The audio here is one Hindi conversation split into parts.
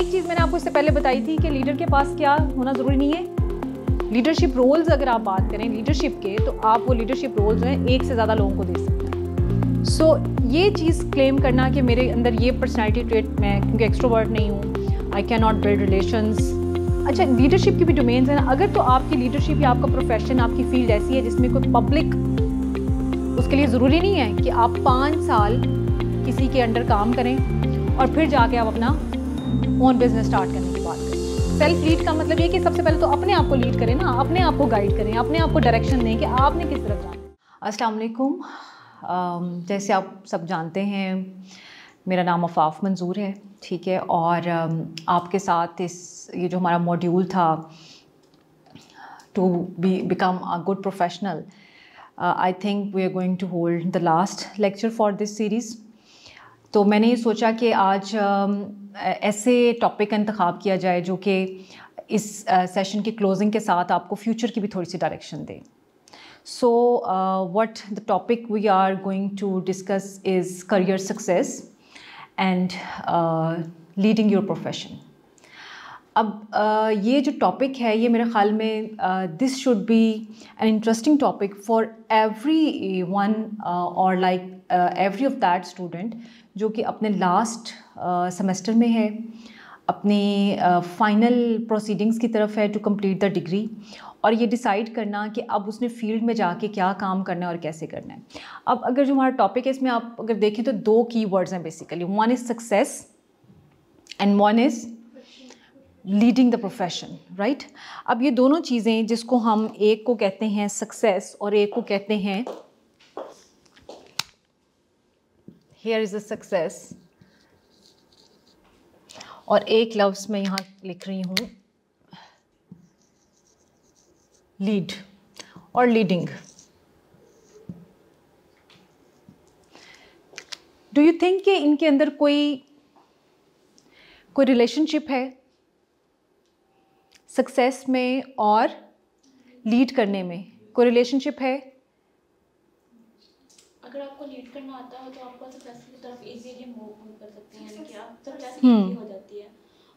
एक चीज़ मैंने आपको इससे पहले बताई थी कि लीडर के पास क्या होना ज़रूरी नहीं है लीडरशिप रोल्स अगर आप बात करें लीडरशिप के तो आप वो लीडरशिप रोल्स हैं एक से ज़्यादा लोगों को दे सकते हैं सो so, ये चीज़ क्लेम करना कि मेरे अंदर ये पर्सनैलिटी ट्रेट मैं क्योंकि एक्स्ट्रोवर्ट नहीं हूँ I can not build relation अच्छा लीडरशिप की भी डोमेन्स हैं अगर तो आपकी लीडरशिप या आपका प्रोफेशन आपकी फील्ड ऐसी है जिसमें कोई पब्लिक उसके लिए ज़रूरी नहीं है कि आप पाँच साल किसी के अंडर काम करें और फिर जाके आप अपना ओन बिजनेस स्टार्ट करने की बात करें सेल्फ लीड का मतलब ये कि सबसे पहले तो अपने आप को लीड करें ना अपने आप को गाइड करें अपने आप को डायरेक्शन दें कि आपने किस तरफ जाना अस्सलाम वालेकुम जैसे आप सब जानते हैं मेरा नाम अफाफ मंजूर है ठीक है और आपके साथ इस ये जो हमारा मॉड्यूल था to be become a good professional I think we are going to hold the last lecture for this series तो मैंने ये सोचा कि आज uh, ऐसे टॉपिक का इंतखब किया जाए जो कि इस सेशन के क्लोजिंग के साथ आपको फ्यूचर की भी थोड़ी सी डायरेक्शन दे so what the topic we are going to discuss is career success and leading your profession अब uh, ये जो टॉपिक है ये मेरे ख़्याल में this should be an interesting topic for everyone और like every of that student जो कि अपने लास्ट सेमेस्टर में है अपने फाइनल प्रोसीडिंग्स की तरफ है टू कंप्लीट द डिग्री और ये डिसाइड करना कि अब उसने फील्ड में जाके क्या काम करना है और कैसे करना है अब अगर जो हमारा टॉपिक है इसमें आप अगर देखें तो दो की वर्ड्स हैं basically one is success and one is leading the profession right अब ये दोनों चीज़ें जिसको हम एक को कहते हैं सक्सेस और एक को कहते हैं हेयर इज़ अ सक्सेस और एक लफ्ज़ में यहाँ लिख रही हूँ लीड और लीडिंग डू यू थिंक कि इनके अंदर कोई कोई रिलेशनशिप है सक्सेस में और लीड करने में कोई रिलेशनशिप है अगर आपको लीड करना आता हो तो आपको सक्सेसफुल की तरफ इजीली मूव कर सकते हैं यानी कि आप सक्सेस इजीली hmm. हो जाती है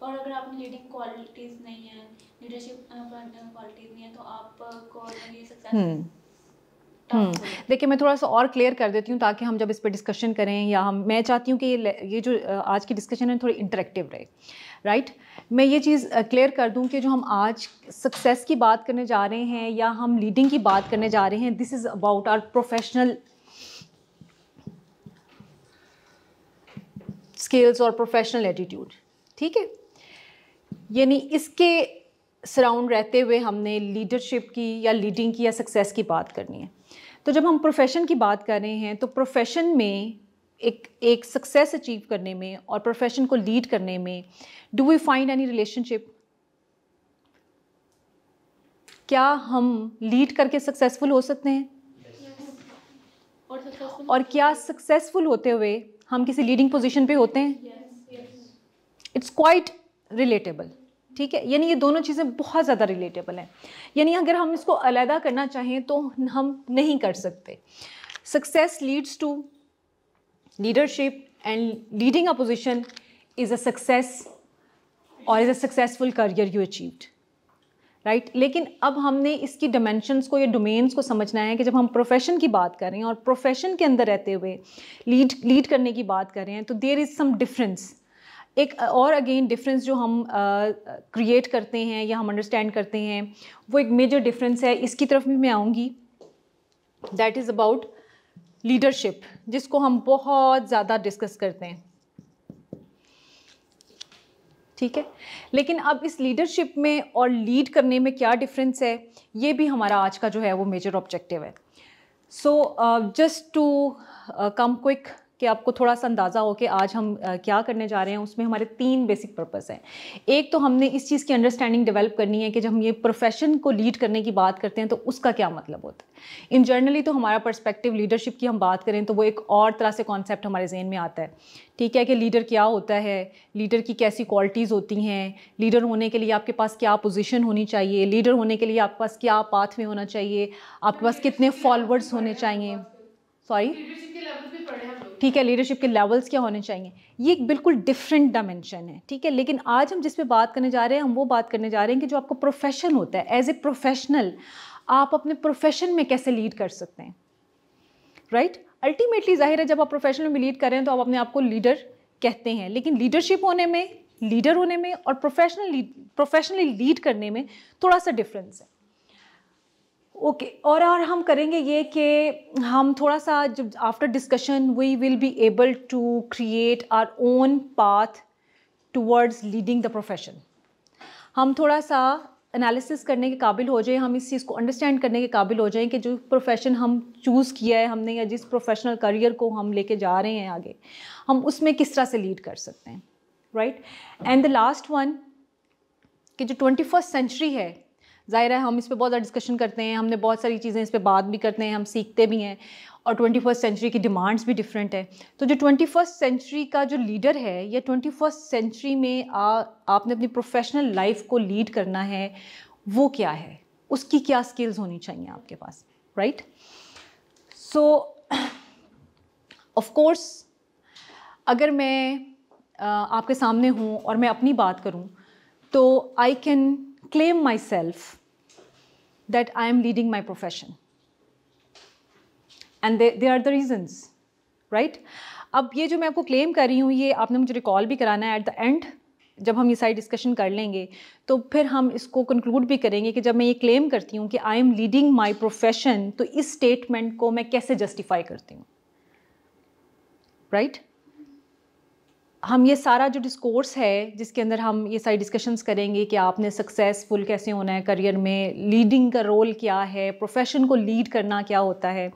और अगर तो आप लीडिंग क्वालिटीज़ नहीं है लीडरशिप क्वालिटीज़ नहीं है तो आपको ये सक्सेस hmm. hmm. देखिए मैं थोड़ा सा और क्लियर कर देती हूँ ताकि हम जब इस पर डिस्कशन करें या हम मैं चाहती हूँ कि ये ये जो आज की डिस्कशन है थोड़ी इंटरेक्टिव रहे राइट मैं ये चीज़ क्लियर कर दूँ कि जो हम आज सक्सेस की बात करने जा रहे हैं या हम लीडिंग की बात करने जा रहे हैं this is about our professional skills और प्रोफेशनल एटीट्यूड ठीक है यानी इसके सराउंड रहते हुए हमने लीडरशिप की या लीडिंग की या सक्सेस की बात करनी है तो जब हम प्रोफेशन की बात कर रहे हैं तो प्रोफेशन में एक एक सक्सेस अचीव करने में और प्रोफेशन को लीड करने में do we find any relationship क्या हम लीड करके सक्सेसफुल हो सकते हैं yes. और, और क्या सक्सेसफुल होते हुए हम किसी लीडिंग पोजीशन पे होते हैं इट्स क्वाइट रिलेटेबल ठीक है यानी ये दोनों चीज़ें बहुत ज़्यादा रिलेटेबल हैं यानी अगर हम इसको अलहदा करना चाहें तो हम नहीं कर सकते success leads to leadership and leading a position is a success और is a successful career you achieved right right? लेकिन अब हमने इसकी डिमेंशंस को या डोमेन्स को समझना है कि जब हम प्रोफेशन की बात कर रहे हैं और प्रोफेशन के अंदर रहते हुए लीड लीड करने की बात कर रहे हैं तो देर इज़ सम डिफरेंस एक और अगेन डिफरेंस जो हम क्रिएट uh, करते हैं या हम अंडरस्टैंड करते हैं वो एक मेजर डिफरेंस है इसकी तरफ भी मैं आऊँगी दैट इज़ अबाउट लीडरशिप जिसको हम बहुत ज़्यादा डिस्कस करते हैं ठीक है लेकिन अब इस लीडरशिप में और लीड करने में क्या डिफरेंस है ये भी हमारा आज का जो है वो मेजर ऑब्जेक्टिव है so just to come quick कि आपको थोड़ा सा अंदाज़ा हो कि आज हम क्या करने जा रहे हैं उसमें हमारे तीन बेसिक पर्पस हैं एक तो हमने इस चीज़ की अंडरस्टैंडिंग डेवलप करनी है कि जब हम ये प्रोफेशन को लीड करने की बात करते हैं तो उसका क्या मतलब होता है इन जनरली तो हमारा पर्सपेक्टिव लीडरशिप की हम बात करें तो वो एक और तरह से कॉन्सेप्ट हमारे जहन में आता है ठीक है कि लीडर क्या होता है लीडर की कैसी क्वालिटीज़ होती हैं लीडर होने के लिए आपके पास क्या पोजीशन होनी चाहिए लीडर होने के लिए आपके पास क्या पाथ में होना चाहिए आपके पास कितने फॉलोअर्स होने चाहिए सॉरी ठीक है लीडरशिप के लेवल्स क्या होने चाहिए ये एक बिल्कुल डिफरेंट डायमेंशन है ठीक है लेकिन आज हम जिस पे बात करने जा रहे हैं हम वो बात करने जा रहे हैं कि जो आपका प्रोफेशन होता है एज ए प्रोफेशनल आप अपने प्रोफेशन में कैसे लीड कर सकते हैं राइट अल्टीमेटली जाहिर है जब आप प्रोफेशनल में लीड करें तो आप अपने आप को लीडर कहते हैं लेकिन लीडरशिप होने में लीडर होने में और प्रोफेशनल प्रोफेशनली लीड करने में थोड़ा सा डिफरेंस है ओके okay, और और हम करेंगे ये कि हम थोड़ा सा जब after discussion we will be able to create our own path towards leading the profession हम थोड़ा सा एनालिसिस करने के काबिल हो जाएं हम इस चीज़ को अंडरस्टैंड करने के काबिल हो जाएं कि जो प्रोफेशन हम चूज़ किया है हमने या जिस प्रोफेशनल करियर को हम लेके जा रहे हैं आगे हम उसमें किस तरह से लीड कर सकते हैं right and the last one कि जो ट्वेंटी फर्स्ट सेंचुरी है ज़ाहिर है हम इस पर बहुत ज़्यादा डिस्कशन करते हैं हमने बहुत सारी चीज़ें इस पर बात भी करते हैं हम सीखते भी हैं और ट्वेंटी फर्स्ट सेंचुरी की डिमांड्स भी डिफरेंट है तो जो ट्वेंटी फर्स्ट सेंचुरी का जो लीडर है या ट्वेंटी फर्स्ट सेंचुरी में आ, आपने अपनी प्रोफेशनल लाइफ को लीड करना है वो क्या है उसकी क्या स्किल्स होनी चाहिए आपके पास राइट सो ऑफ कोर्स अगर मैं आपके सामने हूँ और मैं अपनी बात करूँ तो I can proclaim myself that I am leading my profession. And they, they are the reasons, right? अब ये जो मैं आपको क्लेम कर रही हूँ ये आपने मुझे रिकॉल भी कराना है एट द एंड जब हम ये सारी डिस्कशन कर लेंगे तो फिर हम इसको कंक्लूड भी करेंगे कि जब मैं ये क्लेम करती हूँ कि I am leading my profession तो इस स्टेटमेंट को मैं कैसे जस्टिफाई करती हूँ राइट right? हम ये सारा जो डिस्कोर्स है जिसके अंदर हम ये सारी डिस्कशंस करेंगे कि आपने सक्सेसफुल कैसे होना है करियर में लीडिंग का रोल क्या है प्रोफेशन को लीड करना क्या होता है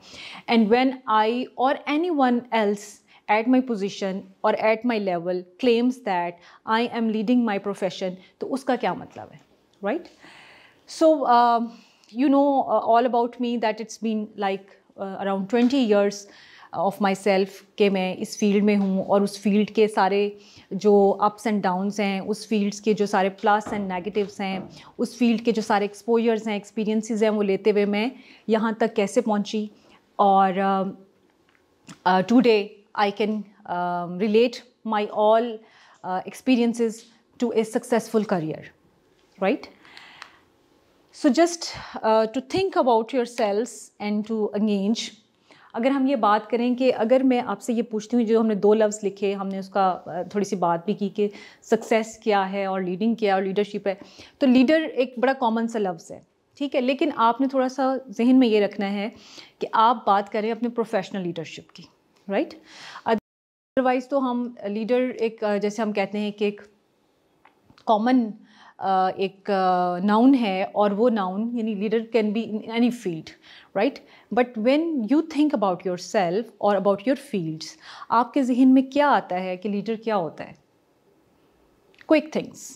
एंड व्हेन आई और anyone else at my position और at my level claims that I am leading my profession तो उसका क्या मतलब है right so you know all about me that it's been like around twenty years of myself के मैं इस फील्ड में हूँ और उस फील्ड के सारे जो अप्स एंड डाउन्स हैं उस फील्ड्स के जो सारे प्लस एंड नेगेटिव्स हैं उस फील्ड के जो सारे एक्सपोजर्स हैं एक्सपीरियंसेस हैं वो लेते हुए मैं यहाँ तक कैसे पहुँची और today I can relate my all experiences to a successful career right so just to think about yourselves and to engage अगर हम ये बात करें कि अगर मैं आपसे ये पूछती हूँ जो हमने दो लफ्ज़ लिखे हमने उसका थोड़ी सी बात भी की कि सक्सेस क्या है और लीडिंग क्या है और लीडरशिप है तो लीडर एक बड़ा कॉमन सा लफ्ज़ है ठीक है लेकिन आपने थोड़ा सा जहन में ये रखना है कि आप बात करें अपने प्रोफेशनल लीडरशिप की राइट अदरवाइज़ तो हम लीडर एक जैसे हम कहते हैं कि एक कॉमन एक नाउन है और वो नाउन यानी leader can be in any field right but when you think about yourself और अबाउट योर फील्ड्स आपके जहन में क्या आता है कि लीडर क्या होता है क्विक थिंग्स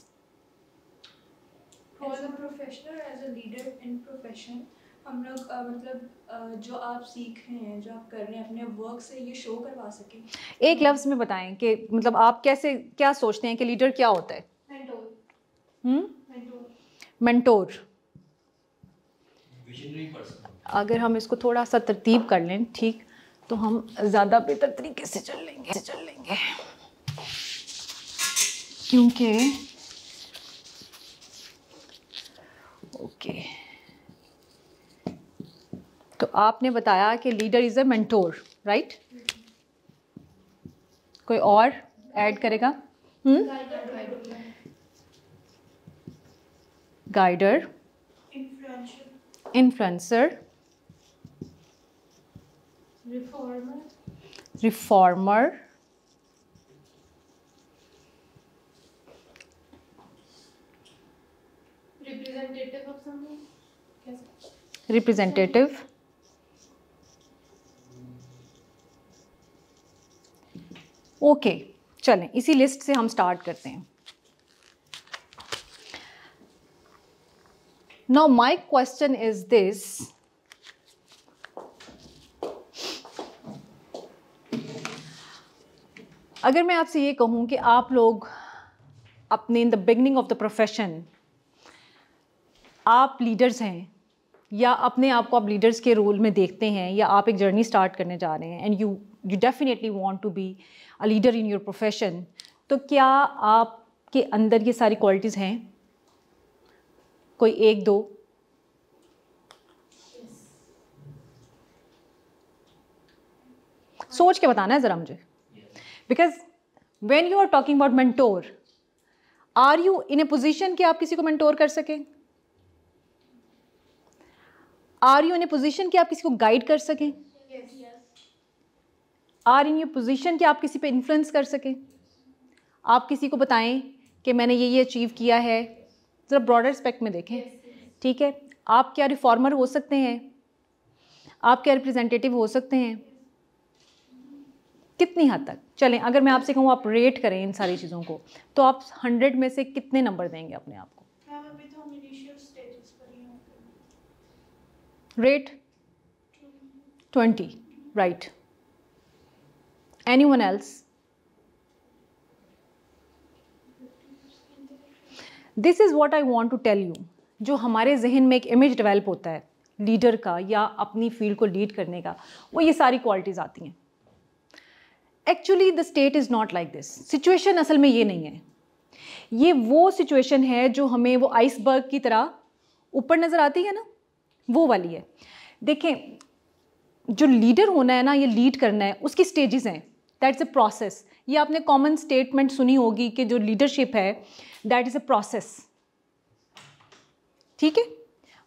हम लोग मतलब जो आप सीख रहे हैं जो आप कर रहे हैं अपने वर्क से ये शो करवा सकें एक लफ्ज़ में बताएं कि मतलब आप कैसे क्या सोचते हैं कि लीडर क्या होता है मेंटोर हम्म? अगर हम इसको थोड़ा सा तरतीब कर लें ठीक तो हम ज़्यादा बेहतर तरीके से चल लेंगे चल लेंगे क्योंकि ओके तो आपने बताया कि leader is a mentor right कोई और ऐड करेगा hmm guider influencer reformer representative okay चलें इसी लिस्ट से हम स्टार्ट करते हैं Now my question is this. अगर मैं आपसे ये कहूँ कि आप लोग अपने in the beginning of the profession आप लीडर्स हैं या अपने आप को आप लीडर्स के रोल में देखते हैं या आप एक जर्नी स्टार्ट करने जा रहे हैं and you you definitely want to be a leader in your profession तो क्या आपके अंदर ये सारी क्वालिटीज़ हैं कोई एक दो सोच के बताना है ज़रा मुझे because when you are talking about mentor are you in a position कि आप किसी को मैंटोर कर सकें are you in a position कि आप किसी को गाइड कर सकें आर इन यू पोजिशन कि आप किसी पे इन्फ्लुएंस कर सकें आप किसी को बताएं कि मैंने ये ये अचीव किया है ज़रा ब्रॉडर स्पेक्ट में देखें ठीक है आप क्या रिफॉर्मर हो सकते हैं आप क्या रिप्रेजेंटेटिव हो सकते हैं कितनी हद तक चलें अगर मैं आपसे कहूँ आप रेट करें इन सारी चीज़ों को तो आप हंड्रेड में से कितने नंबर देंगे अपने आप को rate twenty right anyone else this is what I want to tell you जो हमारे जहन में एक इमेज डिवेल्प होता है लीडर का या अपनी फील्ड को लीड करने का वो ये सारी क्वालिटीज़ आती हैं actually the state is not like this situation असल में ये नहीं है ये वो सिचुएशन है जो हमें वो आइसबर्ग की तरह ऊपर नज़र आती है ना वो वाली है देखें जो लीडर होना है ना ये लीड करना है उसकी स्टेजेस हैं दैट्स अ प्रोसेस ये आपने कॉमन स्टेटमेंट सुनी होगी कि जो लीडरशिप है दैट इज़ अ प्रोसेस ठीक है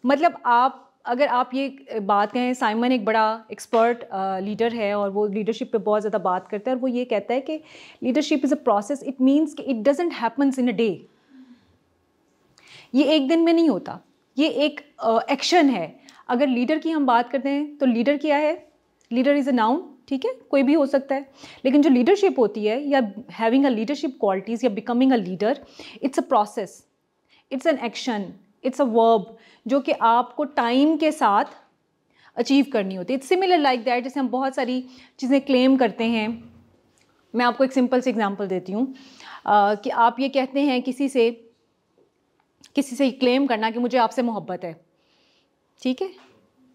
मतलब आप अगर आप ये बात कहें साइमन एक बड़ा एक्सपर्ट लीडर है और वो लीडरशिप पे बहुत ज़्यादा बात करता है और वो ये कहता है कि leadership is a process it means कि it doesn't happens in a day ये एक दिन में नहीं होता ये एक एक्शन uh, है अगर लीडर की हम बात करते हैं तो लीडर क्या है लीडर इज़ अ नाउन ठीक है कोई भी हो सकता है लेकिन जो लीडरशिप होती है या हैविंग अ लीडरशिप क्वालिटीज़ या becoming a leader it's a process it's an action it's a verb जो कि आपको टाइम के साथ अचीव करनी होती है इट्स सिमिलर लाइक दैट जैसे हम बहुत सारी चीज़ें क्लेम करते हैं मैं आपको एक सिंपल से एग्जांपल देती हूँ कि आप ये कहते हैं किसी से किसी से क्लेम करना कि मुझे आपसे मोहब्बत है ठीक है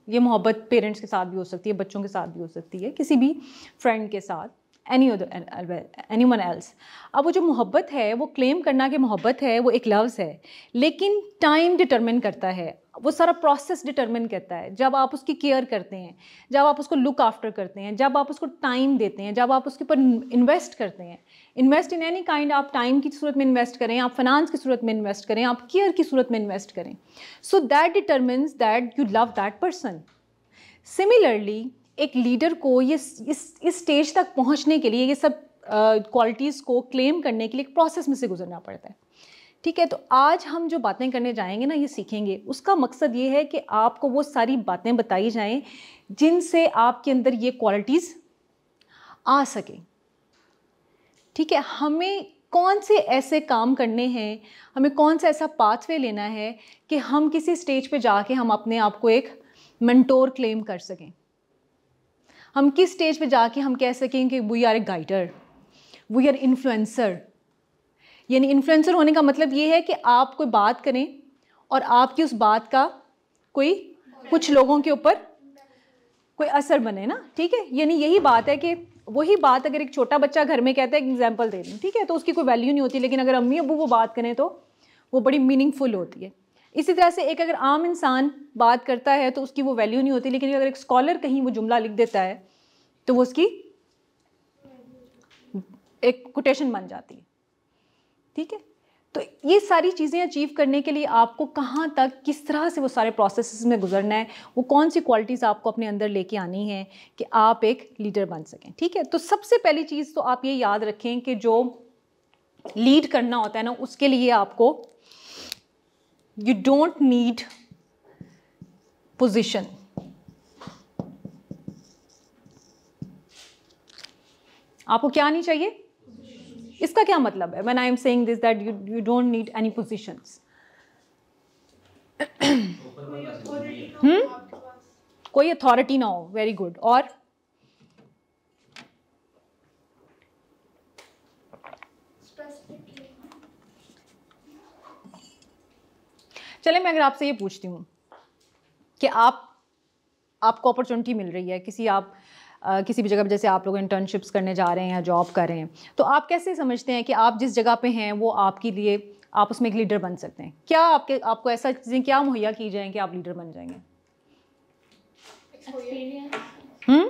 ये मोहब्बत पेरेंट्स के साथ भी हो सकती है बच्चों के साथ भी हो सकती है किसी भी फ्रेंड के साथ any other anyone else अब वो जो मोहब्बत है वो क्लेम करना कि मोहब्बत है वो एक लफ्ज़ है लेकिन टाइम डिटर्मिन करता है वो सारा प्रोसेस डिटरमिन करता है जब आप उसकी केयर करते हैं जब आप उसको लुक आफ्टर करते हैं जब आप उसको टाइम देते हैं जब आप उसके ऊपर इन्वेस्ट करते हैं इन्वेस्ट इन एनी काइंड आप टाइम की सूरत में इन्वेस्ट करें आप फाइनेंस की सूरत में इन्वेस्ट करें आप केयर की सूरत में इन्वेस्ट करें so that determines that you love that person similarly एक लीडर को ये इस इस स्टेज तक पहुँचने के लिए ये सब क्वालिटीज़ uh, को क्लेम करने के लिए एक प्रोसेस में से गुजरना पड़ता है ठीक है तो आज हम जो बातें करने जाएंगे ना ये सीखेंगे उसका मकसद ये है कि आपको वो सारी बातें बताई जाएं जिनसे आपके अंदर ये क्वालिटीज़ आ सकें ठीक है हमें कौन से ऐसे काम करने हैं हमें कौन सा ऐसा पाथवे लेना है कि हम किसी स्टेज पे जाके हम अपने आप को एक मेंटोर क्लेम कर सकें हम किस स्टेज पे जाके हम कह सकें कि we are a guider we are influencer यानी इन्फ्लुएंसर होने का मतलब ये है कि आप कोई बात करें और आपकी उस बात का कोई कुछ लोगों के ऊपर कोई असर बने ना ठीक है यानी यही बात है कि वही बात अगर एक छोटा बच्चा घर में कहता है एग्जाम्पल दे दें ठीक है तो उसकी कोई वैल्यू नहीं होती लेकिन अगर अम्मी अबू वो बात करें तो वो बड़ी मीनिंगफुल होती है इसी तरह से एक अगर आम इंसान बात करता है तो उसकी वो वैल्यू नहीं होती लेकिन अगर एक स्कॉलर कहीं वो जुमला लिख देता है तो वो उसकी एक कोटेशन बन जाती है ठीक है तो ये सारी चीज़ें अचीव करने के लिए आपको कहाँ तक किस तरह से वो सारे प्रोसेस में गुजरना है वो कौन सी क्वालिटीज़ आपको अपने अंदर लेके आनी है कि आप एक लीडर बन सकें ठीक है तो सबसे पहली चीज़ तो आप ये याद रखें कि जो लीड करना होता है ना उसके लिए आपको यू डोंट नीड पोजिशन आपको क्या नहीं चाहिए इसका क्या मतलब है when I am saying this that you you don't need any positions कोई अथॉरिटी ना हो वेरी गुड और चले मैं अगर आपसे ये पूछती हूँ कि आप आपको अपॉर्चुनिटी मिल रही है किसी आप आ, किसी भी जगह पर जैसे आप लोग इंटर्नशिप्स करने जा रहे हैं या जॉब कर रहे हैं तो आप कैसे समझते हैं कि आप जिस जगह पे हैं वो आपके लिए आप उसमें एक लीडर बन सकते हैं क्या आपके आपको ऐसा चीज़ें क्या मुहैया की जाएँ कि आप लीडर बन जाएंगे हम्म?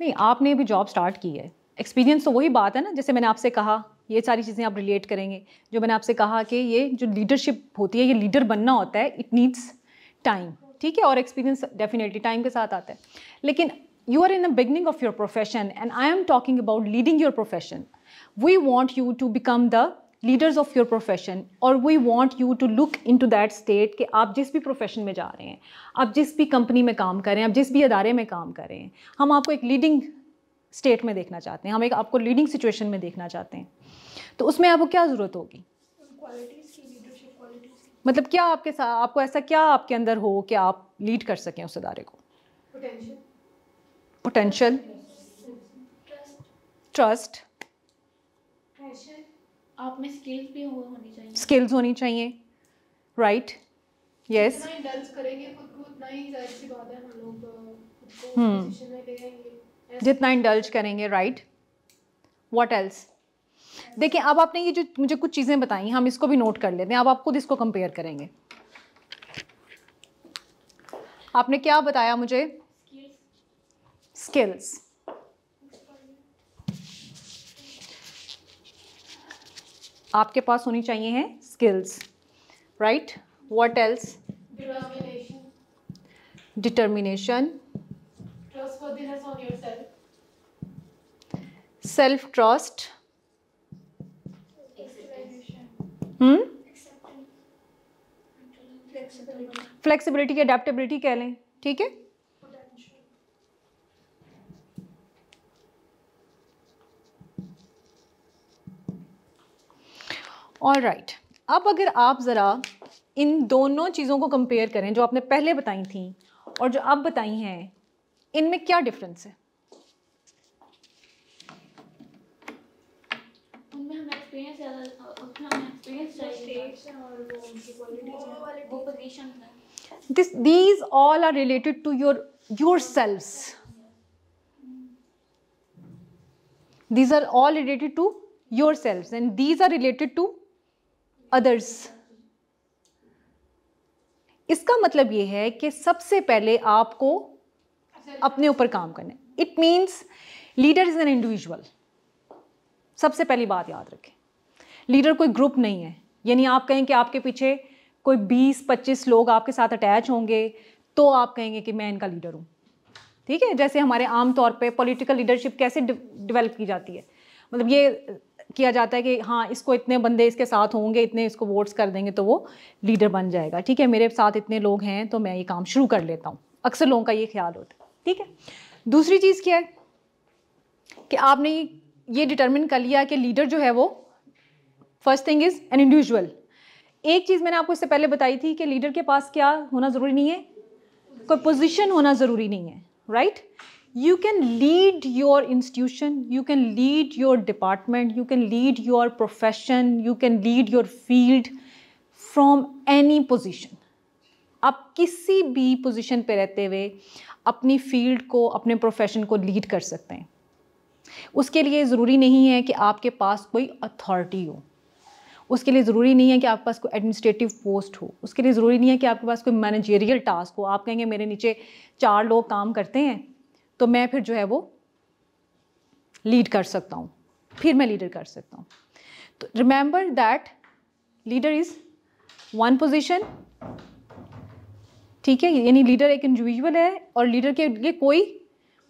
नहीं आपने भी जॉब स्टार्ट की है एक्सपीरियंस तो वही बात है ना जैसे मैंने आपसे कहा ये सारी चीज़ें आप रिलेट करेंगे जो मैंने आपसे कहा कि ये जो लीडरशिप होती है ये लीडर बनना होता है इट नीड्स टाइम ठीक है और एक्सपीरियंस डेफिनेटली टाइम के साथ आता है लेकिन you are in the beginning of your profession and I am talking about leading your profession we want you to become the leaders of your profession और we want you to look into that state कि आप जिस भी प्रोफेशन में जा रहे हैं आप जिस भी कंपनी में काम कर रहे हैं आप जिस भी अदारे में काम कर रहे हैं हम आपको एक लीडिंग स्टेट में देखना चाहते हैं हम एक आपको लीडिंग सिचुएशन में देखना चाहते हैं तो उसमें आपको क्या ज़रूरत होगी मतलब क्या आपके साथ आपको ऐसा क्या आपके अंदर हो कि आप लीड कर सकें उस अदारे को पोटेंशल ट्रस्ट आप में स्किल्स भी होनी चाहिए स्किल्स होनी चाहिए राइट यस जितना इंडल्ज करेंगे राइट व्हाट एल्स देखिए अब आपने ये जो मुझे कुछ चीज़ें बताई हम इसको भी नोट कर लेते हैं अब आप खुद इसको कंपेयर करेंगे आपने क्या बताया मुझे स्किल्स आपके पास होनी चाहिए हैं skills right what else determination self trust flexibility hmm? Adaptability कह लें ठीक है और राइट right. अब अगर आप ज़रा इन दोनों चीज़ों को कंपेयर करें जो आपने पहले बताई थी और जो अब बताई हैं इनमें क्या डिफरेंस है उनमें हमें एक्सपीरियंस ज़्यादा this these all are related to your yourself these are all related to your self and these are related to others इसका मतलब ये है कि सबसे पहले आपको अपने ऊपर काम करना है it means leader is an individual सबसे पहली बात याद रखें लीडर कोई ग्रुप नहीं है यानी आप कहें कि आपके पीछे कोई 20-25 लोग आपके साथ अटैच होंगे तो आप कहेंगे कि मैं इनका लीडर हूँ ठीक है जैसे हमारे आम तौर पे पॉलिटिकल लीडरशिप कैसे डिवेलप की जाती है मतलब ये किया जाता है कि हाँ इसको इतने बंदे इसके साथ होंगे इतने इसको वोट्स कर देंगे तो वो लीडर बन जाएगा ठीक है मेरे साथ इतने लोग हैं तो मैं ये काम शुरू कर लेता हूँ अक्सर लोगों का ये ख्याल होता है ठीक है दूसरी चीज़ क्या है कि आपने ये डिटर्मिन कर लिया कि लीडर जो है वो first thing is an individual एक चीज़ मैंने आपको इससे पहले बताई थी कि लीडर के पास क्या होना ज़रूरी नहीं है कोई पोजिशन होना ज़रूरी नहीं है right you can lead your institution you can lead your department you can lead your profession you can lead your field from any position आप किसी भी पोजिशन पर रहते हुए अपनी फील्ड को अपने प्रोफेशन को लीड कर सकते हैं उसके लिए ज़रूरी नहीं है कि आपके पास कोई अथॉरिटी हो उसके लिए ज़रूरी नहीं है कि आपके पास कोई एडमिनिस्ट्रेटिव पोस्ट हो उसके लिए ज़रूरी नहीं है कि आपके पास कोई मैनेजेरियल टास्क हो आप कहेंगे मेरे नीचे चार लोग काम करते हैं तो मैं फिर जो है वो लीड कर सकता हूँ फिर मैं लीडर कर सकता हूँ तो remember that leader is one position ठीक है यानी लीडर एक इंडिविजुअल है और लीडर के लिए कोई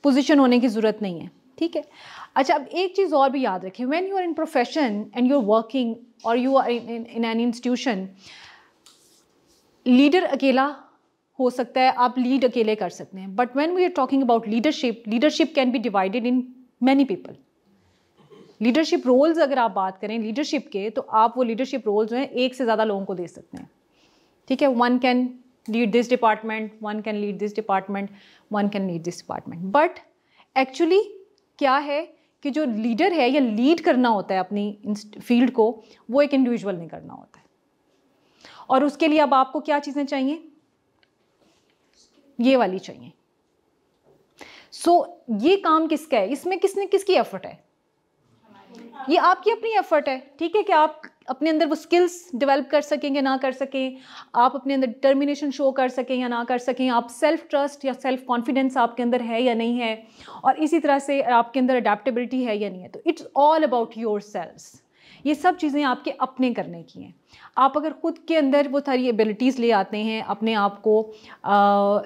पोजिशन होने की ज़रूरत नहीं है ठीक है अच्छा अब एक चीज़ और भी याद रखें when you are in profession and you are working और you are in an institution leader अकेला हो सकता है आप लीड अकेले कर सकते हैं but when we are talking about leadership leadership can be divided in many people leadership roles अगर आप बात करें लीडरशिप के तो आप वो लीडरशिप रोल्स जो हैं एक से ज़्यादा लोगों को दे सकते हैं ठीक है one can lead this department one can lead this department one can lead this department but actually क्या है कि जो लीडर है या लीड करना होता है अपनी फील्ड को वो एक इंडिविजुअल ने करना होता है और उसके लिए अब आपको क्या चीज़ें चाहिए ये वाली चाहिए सो so, ये काम किसका है इसमें किसने किसकी एफर्ट है ये आपकी अपनी एफर्ट है ठीक है कि आप अपने अंदर वो स्किल्स डेवलप कर सकें या ना कर सकें आप अपने अंदर डिटर्मिनेशन शो कर सकें या ना कर सकें आप सेल्फ ट्रस्ट या सेल्फ कॉन्फिडेंस आपके अंदर है या नहीं है और इसी तरह से आपके अंदर अडेप्टबिलिटी है या नहीं है तो इट्स ऑल अबाउट योर ये सब चीज़ें आपके अपने करने की हैं आप अगर ख़ुद के अंदर वो सारी एबिलिटीज़ ले आते हैं अपने आप को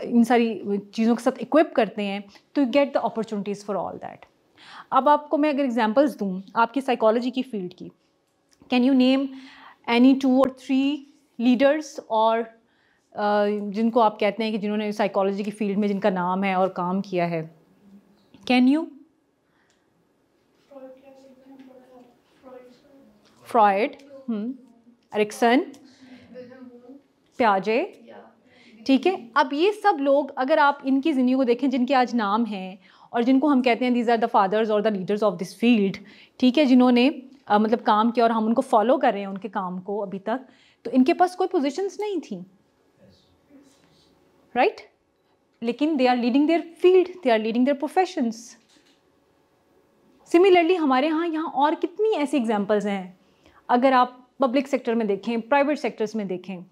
इन सारी चीज़ों के साथ इक्विप करते हैं तो get the opportunities for all that अब आपको मैं अगर एग्जाम्पल्स दूँ आपकी साइकोलॉजी की फील्ड की can you name any two और थ्री लीडर्स और जिनको आप कहते हैं कि जिन्होंने साइकोलॉजी की फील्ड में जिनका नाम है और काम किया है कैन यू फ्रॉयड एरिक्सन प्याजे ठीक है अब ये सब लोग अगर आप इनकी ज़िंदगी को देखें जिनके आज नाम हैं और जिनको हम कहते हैं दीज आर द फादर्स और the leaders of this field ठीक है जिन्होंने मतलब काम किया और हम उनको फॉलो कर रहे हैं उनके काम को अभी तक तो इनके पास कोई पोजिशंस नहीं थी राइट right? लेकिन they are leading their field they are leading their professions similarly हमारे यहाँ यहाँ और कितनी ऐसी एग्जाम्पल्स हैं अगर आप पब्लिक सेक्टर में देखें प्राइवेट सेक्टर्स में देखें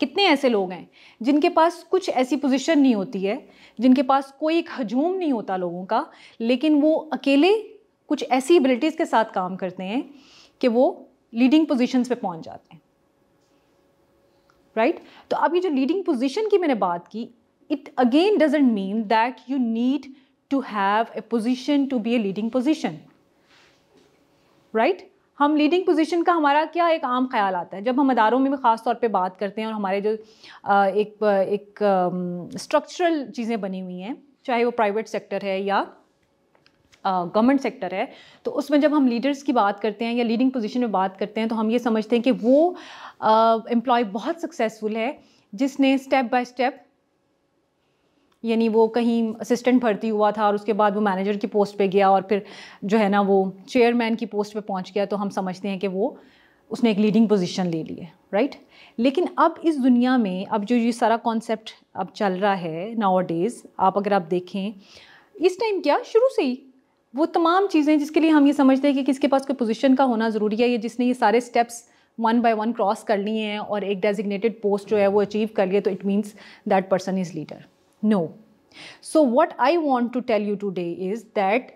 कितने ऐसे लोग हैं जिनके पास कुछ ऐसी पोजीशन नहीं होती है जिनके पास कोई एक हजूम नहीं होता लोगों का लेकिन वो अकेले कुछ ऐसी एबिलिटीज़ के साथ काम करते हैं कि वो लीडिंग पोजीशंस पे पहुंच जाते हैं राइट right? तो अब ये जो लीडिंग पोजीशन की मैंने बात की it again doesn't mean that you need to have a position to be a leading position right हम लीडिंग पोजीशन का हमारा क्या एक आम ख्याल आता है जब हम अदारों में भी ख़ास तौर पे बात करते हैं और हमारे जो एक एक स्ट्रक्चरल चीज़ें बनी हुई हैं चाहे वो प्राइवेट सेक्टर है या गवर्नमेंट सेक्टर है तो उसमें जब हम लीडर्स की बात करते हैं या लीडिंग पोजीशन में बात करते हैं तो हम ये समझते हैं कि वो एम्प्लॉय बहुत सक्सेसफुल है जिसने स्टेप बाय स्टेप यानी वो कहीं असिस्टेंट भर्ती हुआ था और उसके बाद वो मैनेजर की पोस्ट पे गया और फिर जो है ना वो चेयरमैन की पोस्ट पे पहुंच गया तो हम समझते हैं कि वो उसने एक लीडिंग पोजीशन ले ली है राइट लेकिन अब इस दुनिया में अब जो ये सारा कॉन्सेप्ट अब चल रहा है नाउ डेज़ आप अगर आप देखें इस टाइम क्या शुरू से ही वो तमाम चीज़ें जिसके लिए हम ये समझते हैं कि किसके पास कोई पोजिशन का होना ज़रूरी है या जिसने ये सारे steps one by one cross कर लिए हैं और एक डेजिग्नेटेड पोस्ट जो है वो अचीव कर लिए तो it means that person is leader no so what I want to tell you today is that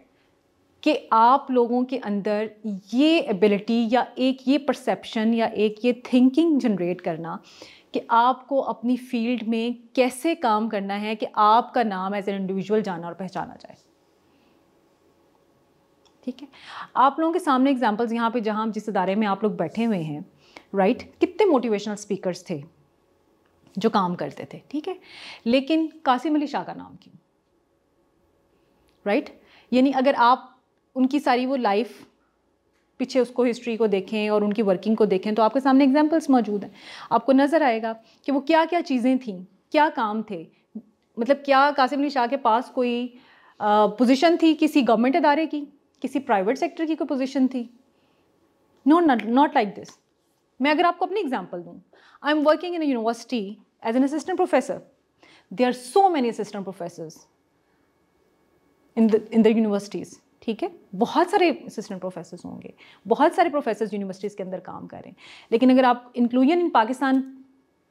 कि आप लोगों के अंदर ये एबिलिटी या एक ये परसेप्शन या एक ये थिंकिंग जनरेट करना कि आपको अपनी फील्ड में कैसे काम करना है कि आपका नाम एज एन इंडिविजुअल जाना और पहचाना जाए ठीक है आप लोगों के सामने एग्जांपल्स यहाँ पे जहाँ जिस अदारे में आप लोग बैठे हुए हैं राइट right? कितने मोटिवेशनल स्पीकर्स थे जो काम करते थे ठीक है लेकिन कासिम अली शाह का नाम क्यों राइट यानी अगर आप उनकी सारी वो लाइफ पीछे उसको हिस्ट्री को देखें और उनकी वर्किंग को देखें तो आपके सामने एग्जाम्पल्स मौजूद हैं आपको नज़र आएगा कि वो क्या क्या चीज़ें थीं क्या काम थे मतलब क्या कासिम अली शाह के पास कोई पोजीशन थी किसी गवर्नमेंट अदारे की किसी प्राइवेट सेक्टर की कोई पोजीशन थी नो नॉट लाइक दिस मैं अगर आपको अपनी एग्जाम्पल दूँ I am working in university as an assistant professor they are so many assistant professors in the in the universities ठीक है बहुत सारे असिस्टेंट प्रोफेसर होंगे बहुत सारे प्रोफेसर यूनिवर्सिटीज़ के अंदर काम करें लेकिन अगर आप इंक्लूजन इन पाकिस्तान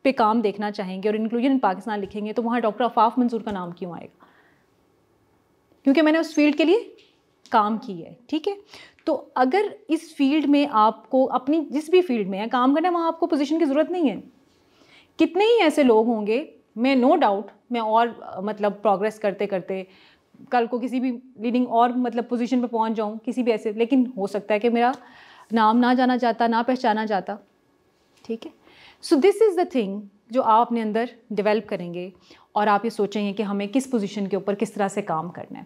पे काम देखना चाहेंगे और इंक्लूजन इन पाकिस्तान लिखेंगे तो वहाँ डॉक्टर अफाफ मंजूर का नाम क्यों आएगा क्योंकि मैंने उस फील्ड के लिए काम की है ठीक है तो अगर इस फील्ड में आपको अपनी जिस भी फील्ड में है काम करना वहाँ आपको पोजीशन की ज़रूरत नहीं है कितने ही ऐसे लोग होंगे मैं नो no डाउट मैं और मतलब प्रोग्रेस करते करते कल को किसी भी लीडिंग और मतलब पोजीशन पर पहुंच जाऊं किसी भी ऐसे लेकिन हो सकता है कि मेरा नाम ना जाना जाता ना पहचाना जाता ठीक है so this is the thing जो आप अपने अंदर डेवलप करेंगे और आप ये सोचेंगे कि हमें किस पोजीशन के ऊपर किस तरह से काम करना है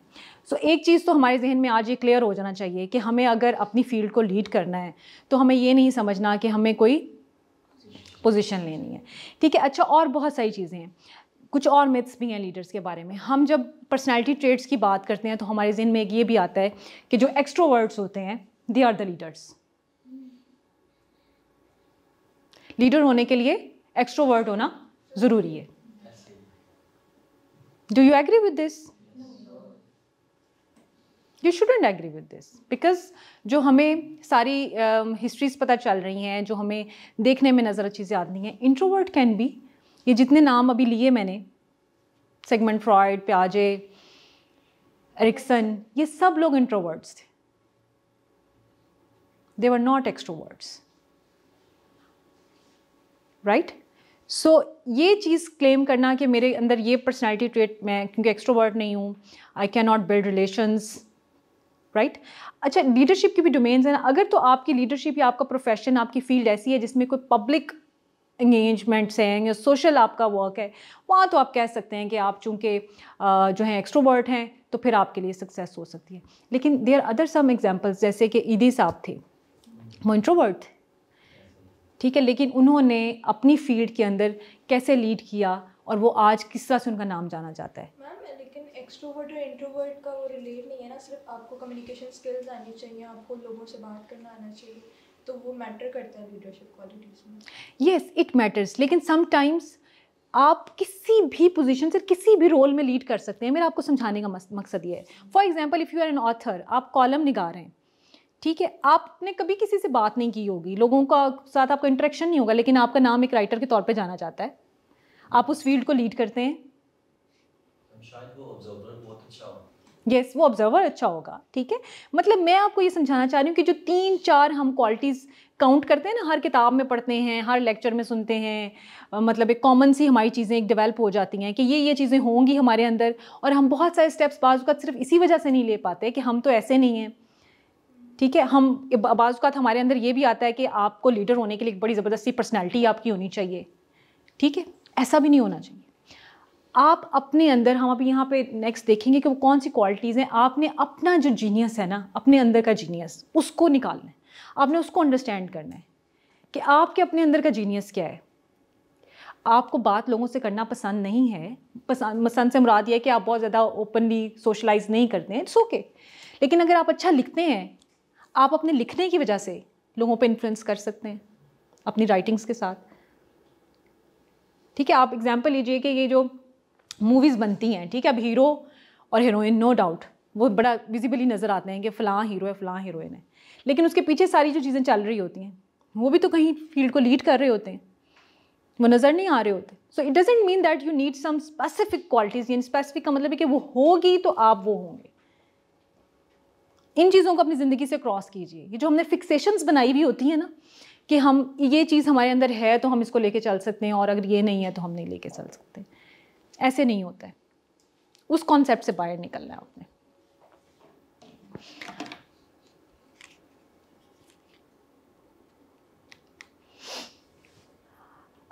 सो so, एक चीज़ तो हमारे जहन में आज ये क्लियर हो जाना चाहिए कि हमें अगर अपनी फील्ड को लीड करना है तो हमें ये नहीं समझना कि हमें कोई पोजीशन लेनी है ठीक है अच्छा और बहुत सारी चीज़ें हैं कुछ और मिथ्स भी हैं लीडर्स के बारे में हम जब पर्सनैलिटी ट्रेड्स की बात करते हैं तो हमारे जहन में एक ये भी आता है कि जो एक्स्ट्रोवर्ड्स होते हैं they are the leaders leader होने के लिए एक्स्ट्रोवर्ट होना ज़रूरी है do you agree with this you shouldn't agree with this because जो हमें सारी हिस्ट्रीज um, uh, पता चल रही हैं जो हमें देखने में नज़र चीज़ें आती हैं इंट्रोवर्ट कैन बी ये जितने नाम अभी लिए मैंने सेगमेंट फ्रॉयड प्याजे एरिक्सन ये सब लोग इंट्रोवर्ड्स थे they were not extroverts right so so, ये चीज़ क्लेम करना कि मेरे अंदर ये पर्सनैलिटी ट्रेट मैं क्योंकि एक्स्ट्रोवर्ट नहीं हूँ I can not build relations right अच्छा लीडरशिप की भी डोमेन्स हैं अगर तो आपकी लीडरशिप या आपका प्रोफेशन आपकी फील्ड ऐसी है जिसमें कोई पब्लिक इंगेजमेंट्स हैं या सोशल आपका वर्क है वहाँ तो आप कह सकते हैं कि आप चूँकि जो हैं एक्स्ट्रोवर्ट हैं तो फिर आपके लिए सक्सेस हो सकती है लेकिन देर अदर सम एग्जाम्पल्स जैसे कि ईदी साहब थे वो इंट्रोवर्ट थे ठीक है लेकिन उन्होंने अपनी फील्ड के अंदर कैसे लीड किया और वो आज किस तरह से उनका नाम जाना जाता है एक्सट्रोवर्ट और इंट्रोवर्ट का वो रिलेट नहीं है ना सिर्फ आपको कम्युनिकेशन स्किल्स आनी चाहिए आपको लोगों से बात करना आना चाहिए तो वो मैटर करता है लीडरशिप क्वालिटीज़ में इट मैटर्स लेकिन समटाइम्स आप किसी भी पोजीशन से किसी भी रोल में लीड कर सकते हैं मेरा आपको समझाने का मकसद ये है for example if you are an author आप कॉलम निगार हैं ठीक है आपने कभी किसी से बात नहीं की होगी लोगों का साथ आपका इंटरेक्शन नहीं होगा लेकिन आपका नाम एक राइटर के तौर पे जाना जाता है आप उस फील्ड को लीड करते हैं यस अच्छा yes, वो ऑब्जर्वर अच्छा होगा ठीक है मतलब मैं आपको ये समझाना चाह रही हूँ कि जो तीन चार हम क्वालिटीज़ काउंट करते हैं ना हर किताब में पढ़ते हैं हर लेक्चर में सुनते हैं मतलब एक कॉमन सी हमारी चीज़ें एक डेवलप हो जाती हैं कि ये ये चीज़ें होंगी हमारे अंदर और हम बहुत सारे स्टेप्स बाजू का सिर्फ इसी वजह से नहीं ले पाते कि हम तो ऐसे नहीं हैं ठीक है हम बाज़ात हमारे अंदर ये भी आता है कि आपको लीडर होने के लिए एक बड़ी ज़बरदस्ती पर्सनैलिटी आपकी होनी चाहिए ठीक है ऐसा भी नहीं होना चाहिए आप अपने अंदर हम अभी यहाँ पे नेक्स्ट देखेंगे कि वो कौन सी क्वालिटीज़ हैं आपने अपना जो जीनियस है ना अपने अंदर का जीनियस उसको निकालना है आपने उसको अंडरस्टैंड करना है कि आपके अपने अंदर का जीनियस क्या है आपको बात लोगों से करना पसंद नहीं है पसंद पसंद से मुराद यह कि आप बहुत ज़्यादा ओपनली सोशलाइज नहीं करते हैं इट्स ओके लेकिन अगर आप अच्छा लिखते हैं आप अपने लिखने की वजह से लोगों पे इन्फ्लुएंस कर सकते हैं अपनी राइटिंग्स के साथ ठीक है आप एग्जांपल लीजिए कि ये जो मूवीज़ बनती हैं ठीक है अब हीरो और हीरोइन नो डाउट वो बड़ा विजिबली नज़र आते हैं कि फ़लाँ हीरो है फ़लाँ हीरोइन है लेकिन उसके पीछे सारी जो चीज़ें चल रही होती हैं वो भी तो कहीं फील्ड को लीड कर रहे होते हैं वो नज़र नहीं आ रहे होते so it doesn't mean that you need some specific qualities in specific का मतलब है कि वो होगी तो आप वो होंगे इन चीज़ों को अपनी ज़िंदगी से क्रॉस कीजिए ये जो हमने फिक्सेशंस बनाई हुई होती है ना कि हम ये चीज़ हमारे अंदर है तो हम इसको लेके चल सकते हैं और अगर ये नहीं है तो हम नहीं लेके चल सकते ऐसे नहीं होता है उस कॉन्सेप्ट से बाहर निकलना है आपने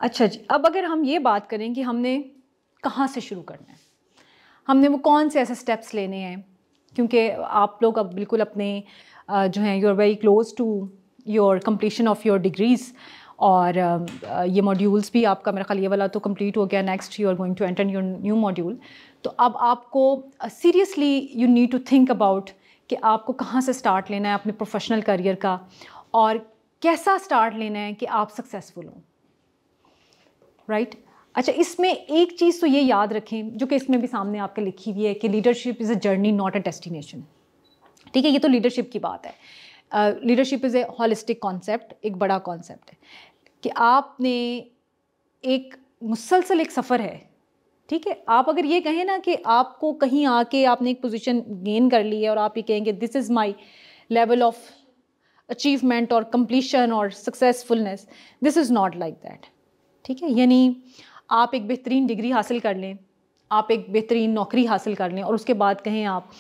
अच्छा जी अब अगर हम ये बात करें कि हमने कहाँ से शुरू करना है हमने वो कौन से ऐसे स्टेप्स लेने हैं क्योंकि आप लोग अब बिल्कुल अपने जो हैं you are very close to your completion of your degrees और ये मॉड्यूल्स भी आपका मेरा ख्याल ये वाला तो कम्प्लीट हो गया next you are going to enter your new module तो अब आपको seriously you need to think about कि आपको कहाँ से स्टार्ट लेना है अपने प्रोफेशनल करियर का और कैसा स्टार्ट लेना है कि आप सक्सेसफुल हों राइट right? अच्छा इसमें एक चीज़ तो ये याद रखें जो कि इसमें भी सामने आपके लिखी हुई है कि leadership is a journey not a destination ठीक है ये तो लीडरशिप की बात है leadership is a holistic concept एक बड़ा कॉन्सेप्ट है कि आपने एक मुसलसल एक सफ़र है ठीक है आप अगर ये कहें ना कि आपको कहीं आके आपने एक पोजीशन गेन कर ली है और आप ये कहेंगे this is my level of achievement और कंप्लीशन और successfulness this is not like that ठीक है यानी आप एक बेहतरीन डिग्री हासिल कर लें आप एक बेहतरीन नौकरी हासिल कर लें और उसके बाद कहें आप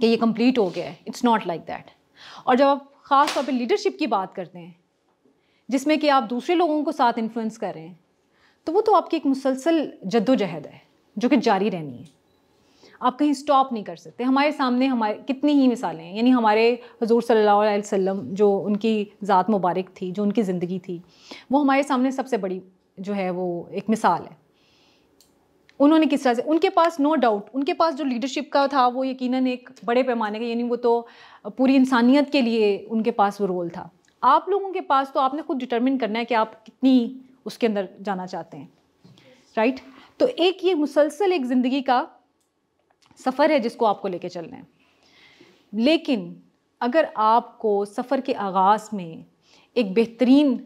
कि ये कंप्लीट हो गया है इट्स नॉट लाइक दैट और जब आप ख़ास तौर पर लीडरशिप की बात करते हैं जिसमें कि आप दूसरे लोगों को साथ इन्फ्लुएंस कर रहे हैं तो वो तो आपकी एक मुसलसल जद्दोजहद है जो कि जारी रहनी है आप कहीं स्टॉप नहीं कर सकते हमारे सामने हमारे कितनी ही मिसालें हैं यानी हमारे हजूर सल्लल्लाहु अलैहि वसल्लम जो उनकी ज़ात मुबारक थी जो उनकी ज़िंदगी थी वो हमारे सामने सबसे बड़ी जो है वो एक मिसाल है उन्होंने किस तरह से उनके पास नो no डाउट उनके पास जो लीडरशिप का था वो यकीनन एक बड़े पैमाने का यानी वो तो पूरी इंसानियत के लिए उनके पास वो रोल था आप लोगों के पास तो आपने खुद डिटर्मिन करना है कि आप कितनी उसके अंदर जाना चाहते हैं राइट right? तो एक ये मुसलसल एक ज़िंदगी का सफ़र है जिसको आपको लेके चलना है लेकिन अगर आपको सफ़र के आगाज़ में एक बेहतरीन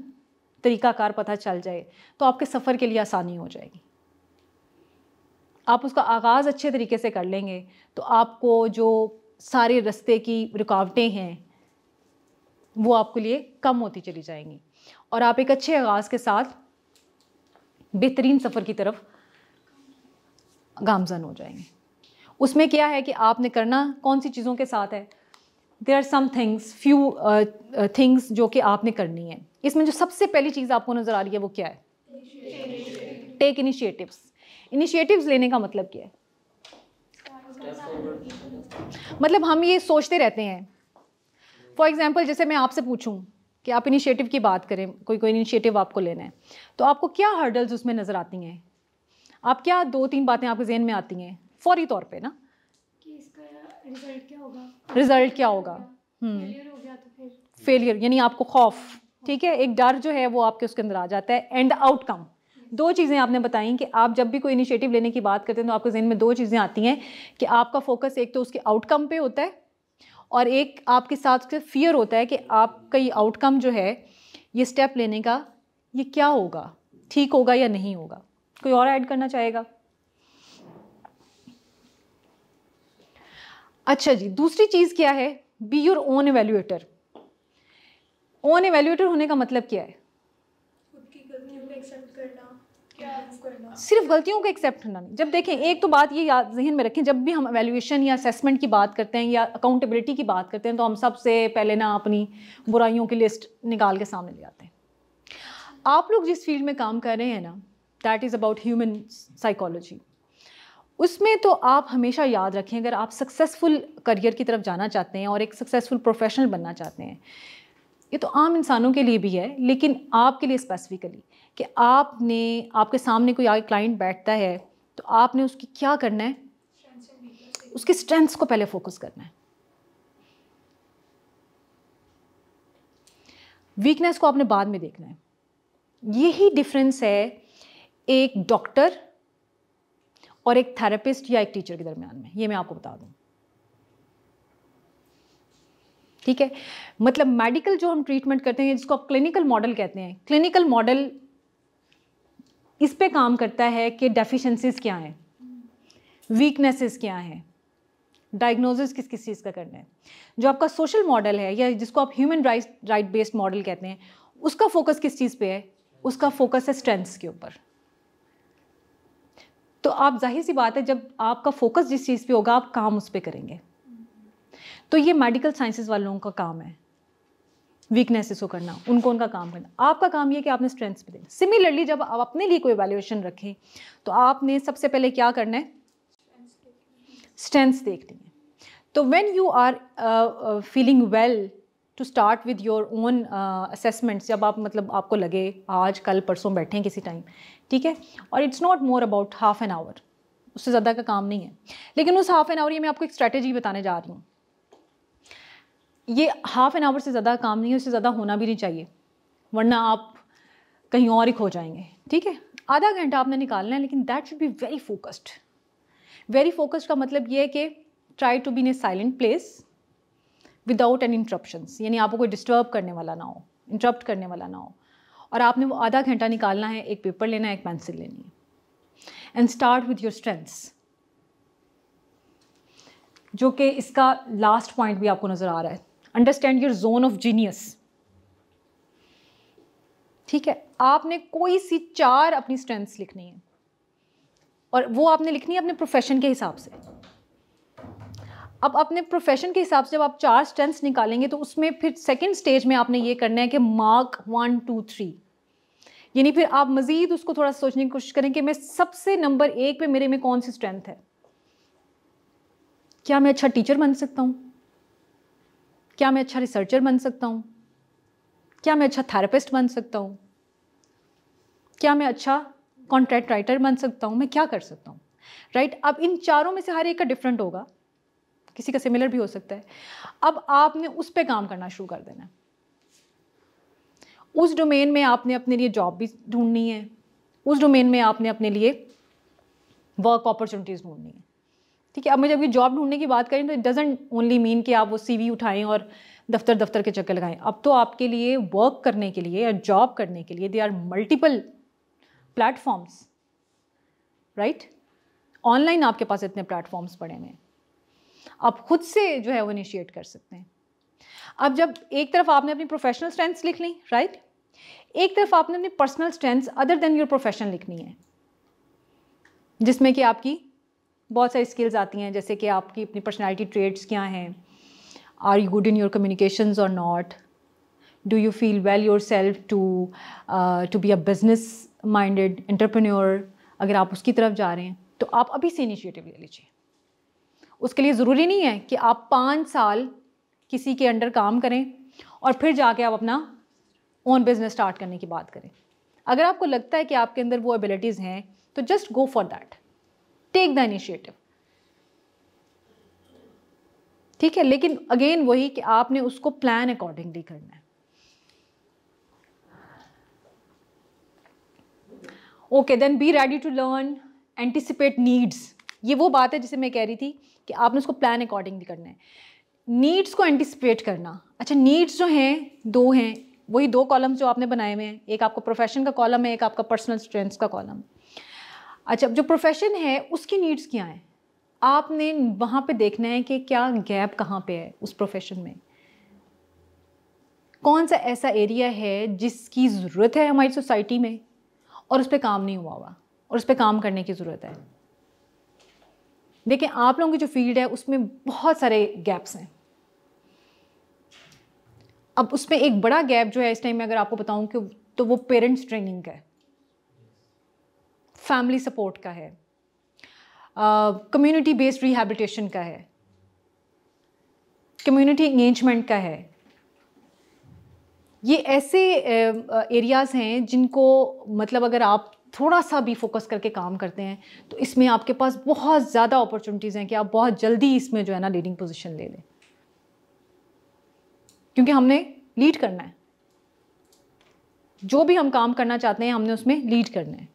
तरीकाकार पता चल जाए तो आपके सफ़र के लिए आसानी हो जाएगी आप उसका आगाज़ अच्छे तरीके से कर लेंगे तो आपको जो सारे रस्ते की रुकावटें हैं वो आपके लिए कम होती चली जाएंगी और आप एक अच्छे आगाज़ के साथ बेहतरीन सफ़र की तरफ गामजन हो जाएंगे उसमें क्या है कि आपने करना कौन सी चीज़ों के साथ है there are some things few things जो कि आपने करनी है इसमें जो सबसे पहली चीज़ आपको नज़र आ रही है वो क्या है टेक इनिशिएटिव्स इनिशिएटिव्स लेने का मतलब क्या है मतलब हम ये सोचते रहते हैं फॉर एग्ज़ाम्पल जैसे मैं आपसे पूछूँ कि आप इनिशिएटिव की बात करें कोई कोई इनिशिएटिव आपको लेना है तो आपको क्या हर्डल्स उसमें नज़र आती हैं आप क्या दो तीन बातें आपके जहन में आती हैं फौरी तौर पे ना रिजल्ट क्या होगा रिजल्ट क्या होगा hmm. तो फेलियर यानी आपको खौफ ठीक है एक डर जो है वो आपके उसके अंदर आ जाता है एंड आउटकम दो चीज़ें आपने बताई कि आप जब भी कोई इनिशिएटिव लेने की बात करते हैं तो आपके जहन में दो चीज़ें आती हैं कि आपका फोकस एक तो उसके आउटकम पे होता है और एक आपके साथ फियर होता है कि आपका ये आउटकम जो है ये स्टेप लेने का ये क्या होगा ठीक होगा या नहीं होगा कोई और ऐड करना चाहेगा अच्छा जी दूसरी चीज़ क्या है be your own evaluator own evaluator होने का मतलब क्या है सिर्फ गलतियों को एक्सेप्ट करना नहीं जब देखें एक तो बात ये याद जहन में रखें जब भी हम एवेल्यूएशन या असेसमेंट की बात करते हैं या अकाउंटेबिलिटी की बात करते हैं तो हम सबसे पहले ना अपनी बुराइयों की लिस्ट निकाल के सामने ले आते हैं आप लोग जिस फील्ड में काम कर रहे हैं ना that is about human psychology उसमें तो आप हमेशा याद रखें अगर आप सक्सेसफुल करियर की तरफ जाना चाहते हैं और एक सक्सेसफुल प्रोफेशनल बनना चाहते हैं ये तो आम इंसानों के लिए भी है लेकिन आपके लिए स्पेसिफिकली कि आपने आपके सामने कोई आगे क्लाइंट बैठता है तो आपने उसकी क्या करना है उसकी स्ट्रेंथ्स को पहले फोकस करना है वीकनेस को आपने बाद में देखना है यही डिफरेंस है एक डॉक्टर और एक थेरेपिस्ट या एक टीचर के दरमियान में ये मैं आपको बता दूँ ठीक है मतलब मेडिकल जो हम ट्रीटमेंट करते हैं जिसको आप क्लिनिकल मॉडल कहते हैं क्लिनिकल मॉडल इस पे काम करता है कि डेफिशिएंसीज क्या हैं वीकनेसेस क्या हैं डायग्नोसिस किस किस चीज़ का करना है जो आपका सोशल मॉडल है या जिसको आप human right right based model कहते हैं उसका फोकस किस चीज़ पे है उसका फोकस है स्ट्रेंथ्स के ऊपर तो आप जाहिर सी बात है जब आपका फोकस जिस चीज़ पे होगा आप काम उस पर करेंगे तो ये मेडिकल साइंसेस वालों का काम है वीकनेसेस को करना उनको उनका काम करना आपका काम ये कि आपने स्ट्रेंथ्स पे देना सिमिलरली जब आप अपने लिए कोई वैल्यूएशन रखें तो आपने सबसे पहले क्या करना है स्ट्रेंथ्स देखनी है तो when you are feeling well to start with your own assessments जब आप मतलब आपको लगे आज कल परसों बैठें किसी टाइम ठीक है और it's not more about half an hour उससे ज़्यादा का काम नहीं है लेकिन उस हाफ़ एन आवर ये मैं आपको एक स्ट्रैटेजी बताने जा रही हूँ ये हाफ़ एन आवर से ज़्यादा काम नहीं है उससे ज़्यादा होना भी नहीं चाहिए वरना आप कहीं और ही खो जाएंगे ठीक है आधा घंटा आपने निकालना है लेकिन that should be very focused very focused का मतलब ये है कि try to be in a silent place without any interruptions यानी आपको कोई डिस्टर्ब करने वाला ना हो इंटरप्ट करने वाला ना हो और आपने वो आधा घंटा निकालना है एक पेपर लेना है एक पेंसिल लेनी है and start with your strengths जो कि इसका लास्ट पॉइंट भी आपको नज़र आ रहा है understand your zone of genius ठीक है आपने कोई सी चार अपनी स्ट्रेंथ्स लिखनी है और वो आपने लिखनी है अपने प्रोफेशन के हिसाब से अब अपने प्रोफेशन के हिसाब से जब आप चार स्ट्रेंथ्स निकालेंगे तो उसमें फिर सेकेंड स्टेज में आपने ये करना है कि मार्क वन टू थ्री यानी फिर आप मज़ीद उसको थोड़ा सोचने की कोशिश करें कि मैं सबसे नंबर एक पे मेरे में कौन सी स्ट्रेंथ है क्या मैं अच्छा टीचर बन सकता हूँ क्या मैं अच्छा रिसर्चर बन सकता हूँ क्या मैं अच्छा थेरेपिस्ट बन सकता हूँ क्या मैं अच्छा कॉन्ट्रैक्ट राइटर बन सकता हूँ मैं क्या कर सकता हूँ राइट right? अब इन चारों में से हर एक का डिफरेंट होगा किसी का सिमिलर भी हो सकता है अब आपने उस पर काम करना शुरू कर देना उस डोमेन में आपने अपने लिए जॉब भी ढूंढनी है उस डोमेन में आपने अपने लिए वर्क अपॉर्चुनिटीज़ ढूंढनी है ठीक है अब मैं जब ये जॉब ढूंढने की बात करें तो इट डजेंट ओनली मीन कि आप वो वी उठाएं और दफ्तर दफ्तर के चक्कर लगाएं अब तो आपके लिए वर्क करने के लिए या जॉब करने के लिए they are multiple platforms right online आपके पास इतने प्लेटफॉर्म्स पड़े हुए हैं आप खुद से जो है वो इनिशिएट कर सकते हैं अब जब एक तरफ आपने अपनी प्रोफेशनल स्ट्रेंथ्स लिख ली राइट एक तरफ आपने अपनी personal strengths other than your profession लिखनी है जिसमें कि आपकी बहुत सारी स्किल्स आती हैं जैसे कि आपकी अपनी पर्सनैलिटी ट्रेड्स क्या हैं are you good in your communication और not do you feel well your self to to be a business minded entrepreneur अगर आप उसकी तरफ जा रहे हैं तो आप अभी से इनिशिएटिव ले लीजिए उसके लिए ज़रूरी नहीं है कि आप पाँच साल किसी के अंडर काम करें और फिर जाके आप अपना ओन बिज़नेस स्टार्ट करने की बात करें अगर आपको लगता है कि आपके अंदर वो एबिलिटीज़ हैं तो just go for that take the initiative ठीक है लेकिन अगेन वही कि आपने उसको प्लान अकॉर्डिंगली करना है okay then be ready to learn anticipate needs ये वो बात है जिसे मैं कह रही थी कि आपने उसको प्लान अकॉर्डिंग भी करना है नीड्स को एंटिसिपेट करना अच्छा नीड्स जो हैं दो हैं वही दो कॉलम्स जो आपने बनाए हुए हैं एक आपका प्रोफेशन का कॉलम है एक आपका पर्सनल स्ट्रेंथ्स का कॉलम अच्छा जो प्रोफेशन है उसकी नीड्स क्या हैं आपने वहाँ पे देखना है कि क्या गैप कहाँ पे है उस प्रोफेशन में कौन सा ऐसा एरिया है जिसकी ज़रूरत है हमारी सोसाइटी में और उस पर काम नहीं हुआ हुआ और उस पर काम करने की ज़रूरत है देखें आप लोगों की जो फील्ड है उसमें बहुत सारे गैप्स हैं अब उसमें एक बड़ा गैप जो है इस टाइम में अगर आपको बताऊं कि तो वो पेरेंट्स ट्रेनिंग का है फैमिली सपोर्ट का है कम्युनिटी बेस्ड रिहेबिटेशन का है कम्युनिटी इंगेजमेंट का है ये ऐसे एरियाज़ हैं जिनको मतलब अगर आप थोड़ा सा भी फोकस करके काम करते हैं तो इसमें आपके पास बहुत ज़्यादा अपॉर्चुनिटीज़ हैं कि आप बहुत जल्दी इसमें जो है ना लीडिंग पोजिशन ले लें क्योंकि हमने लीड करना है जो भी हम काम करना चाहते हैं हमने उसमें लीड करना है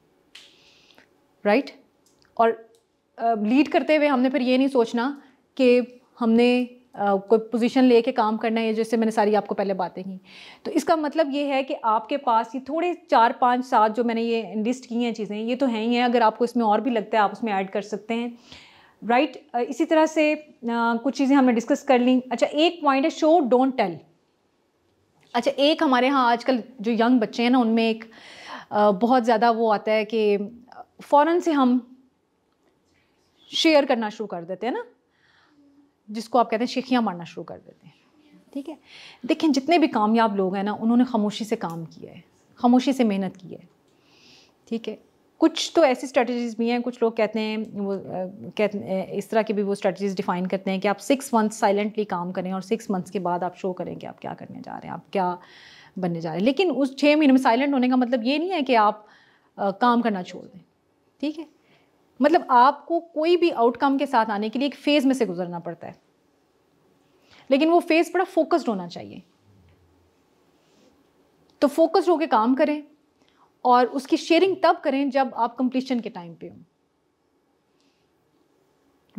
राइट right? और लीड uh, करते हुए हमने फिर ये नहीं सोचना कि हमने कोई पोजीशन लेके काम करना है जैसे मैंने सारी आपको पहले बातें की तो इसका मतलब ये है कि आपके पास ये थोड़े चार पाँच सात जो मैंने ये लिस्ट की हैं चीज़ें ये तो हैं ही हैं अगर आपको इसमें और भी लगता है आप उसमें ऐड कर सकते हैं राइट right? इसी तरह से uh, कुछ चीज़ें हमने डिस्कस कर ली अच्छा एक पॉइंट है शो डोंट टेल अच्छा एक हमारे यहाँ आजकल जो यंग बच्चे हैं ना उनमें एक बहुत ज़्यादा वो आता है कि फ़ौर से हम शेयर करना शुरू कर देते हैं ना जिसको आप कहते हैं शेखियाँ मारना शुरू कर देते हैं ठीक है देखें जितने भी कामयाब लोग हैं ना उन्होंने खामोशी से काम किया है खामोशी से मेहनत की है ठीक है कुछ तो ऐसी स्ट्रेटजीज़ भी हैं कुछ लोग कहते हैं वो कहते हैं इस तरह की भी वो स्ट्रेटजीज़ डिफ़ाइन करते हैं कि आप सिक्स मंथ साइलेंटली काम करें और सिक्स मंथ्स के बाद आप शो करें कि आप क्या करने जा रहे हैं आप क्या बनने जा रहे हैं लेकिन उस छः महीने में साइलेंट होने का मतलब ये नहीं है कि आप आ, काम करना छोड़ दें ठीक है मतलब आपको कोई भी आउटकम के साथ आने के लिए एक फ़ेज़ में से गुजरना पड़ता है लेकिन वो फेज़ बड़ा फोकस्ड होना चाहिए तो फोकस्ड होकर काम करें और उसकी शेयरिंग तब करें जब आप कंप्लीशन के टाइम पे हो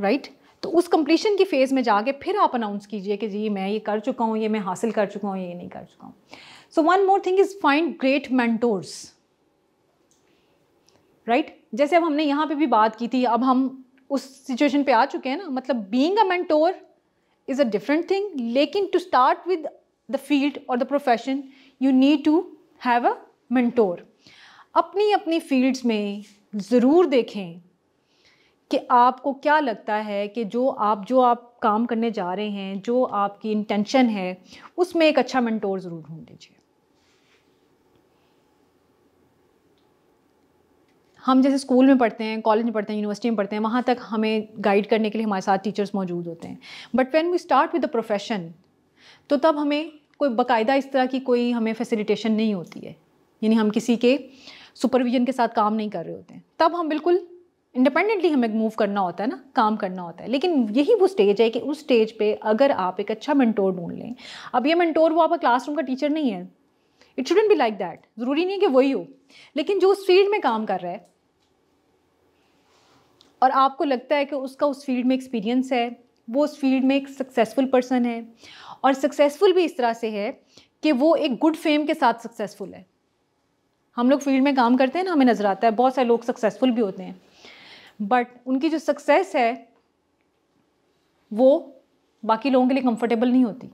राइट तो उस कंप्लीशन की फ़ेज़ में जाके फिर आप अनाउंस कीजिए कि जी मैं ये कर चुका हूं ये मैं हासिल कर चुका हूं ये नहीं कर चुका हूं so one more thing is find great mentors right जैसे अब हमने यहाँ पे भी बात की थी अब हम उस सिचुएशन पे आ चुके हैं ना मतलब being a mentor is a different thing लेकिन to start with the field और the profession you need to have a mentor अपनी अपनी फील्ड्स में ज़रूर देखें कि आपको क्या लगता है कि जो आप जो आप काम करने जा रहे हैं जो आपकी इंटेंशन है उसमें एक अच्छा मेंटोर ज़रूर ढूंढ लीजिए हम जैसे स्कूल में पढ़ते हैं कॉलेज में पढ़ते हैं यूनिवर्सिटी में पढ़ते हैं वहाँ तक हमें गाइड करने के लिए हमारे साथ टीचर्स मौजूद होते हैं but when we start with the profession तो तब हमें कोई बाकायदा इस तरह की कोई हमें फैसिलिटेशन नहीं होती है यानी हम किसी के सुपरविजन के साथ काम नहीं कर रहे होते हैं तब हम बिल्कुल इंडिपेंडेंटली हमें मूव करना होता है ना काम करना होता है लेकिन यही वो स्टेज है कि उस स्टेज पे अगर आप एक अच्छा मेंटोर ढूंढ लें अब ये मेंटोर वो आपका क्लासरूम का टीचर नहीं है it shouldn't be like that ज़रूरी नहीं है कि वही हो लेकिन जो उस फील्ड में काम कर रहा है और आपको लगता है कि उसका उस फील्ड में एक्सपीरियंस है वो उस फील्ड में एक सक्सेसफुल पर्सन है और सक्सेसफुल भी इस तरह से है कि वो एक गुड फेम के साथ सक्सेसफुल है हम लोग फील्ड में काम करते हैं ना हमें नज़र आता है बहुत सारे लोग सक्सेसफुल भी होते हैं बट उनकी जो सक्सेस है वो बाकी लोगों के लिए कंफर्टेबल नहीं होती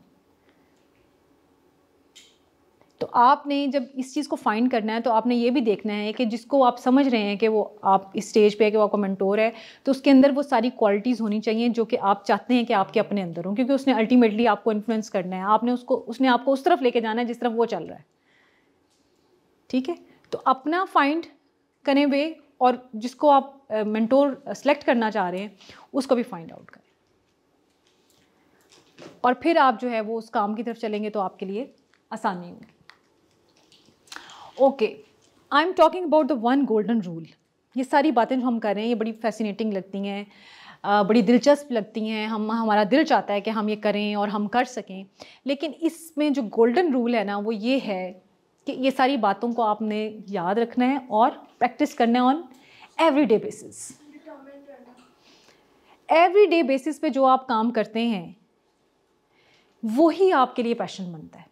तो आपने जब इस चीज़ को फाइंड करना है तो आपने ये भी देखना है कि जिसको आप समझ रहे हैं कि वो आप इस स्टेज पे है कि वो आपका मंटोर है तो उसके अंदर वो सारी क्वालिटीज़ होनी चाहिए जो कि आप चाहते हैं कि आपके अपने अंदर हों क्योंकि उसने अल्टीमेटली आपको इन्फ्लुएंस करना है आपने उसको उसने आपको उस तरफ लेके जाना है जिस तरफ वो चल रहा है ठीक है तो अपना फाइंड करें वे और जिसको आप मेंटोर सेलेक्ट करना चाह रहे हैं उसको भी फाइंड आउट करें और फिर आप जो है वो उस काम की तरफ चलेंगे तो आपके लिए आसानी होगी okay I am talking about the one golden rule ये सारी बातें जो हम कर रहे हैं ये बड़ी फैसिनेटिंग लगती हैं बड़ी दिलचस्प लगती हैं हम हमारा दिल चाहता है कि हम ये करें और हम कर सकें लेकिन इसमें जो गोल्डन रूल है ना वो ये है कि ये सारी बातों को आपने याद रखना है और प्रैक्टिस करना है on every day basis every day basis पे जो आप काम करते हैं वही आपके लिए पैशन बनता है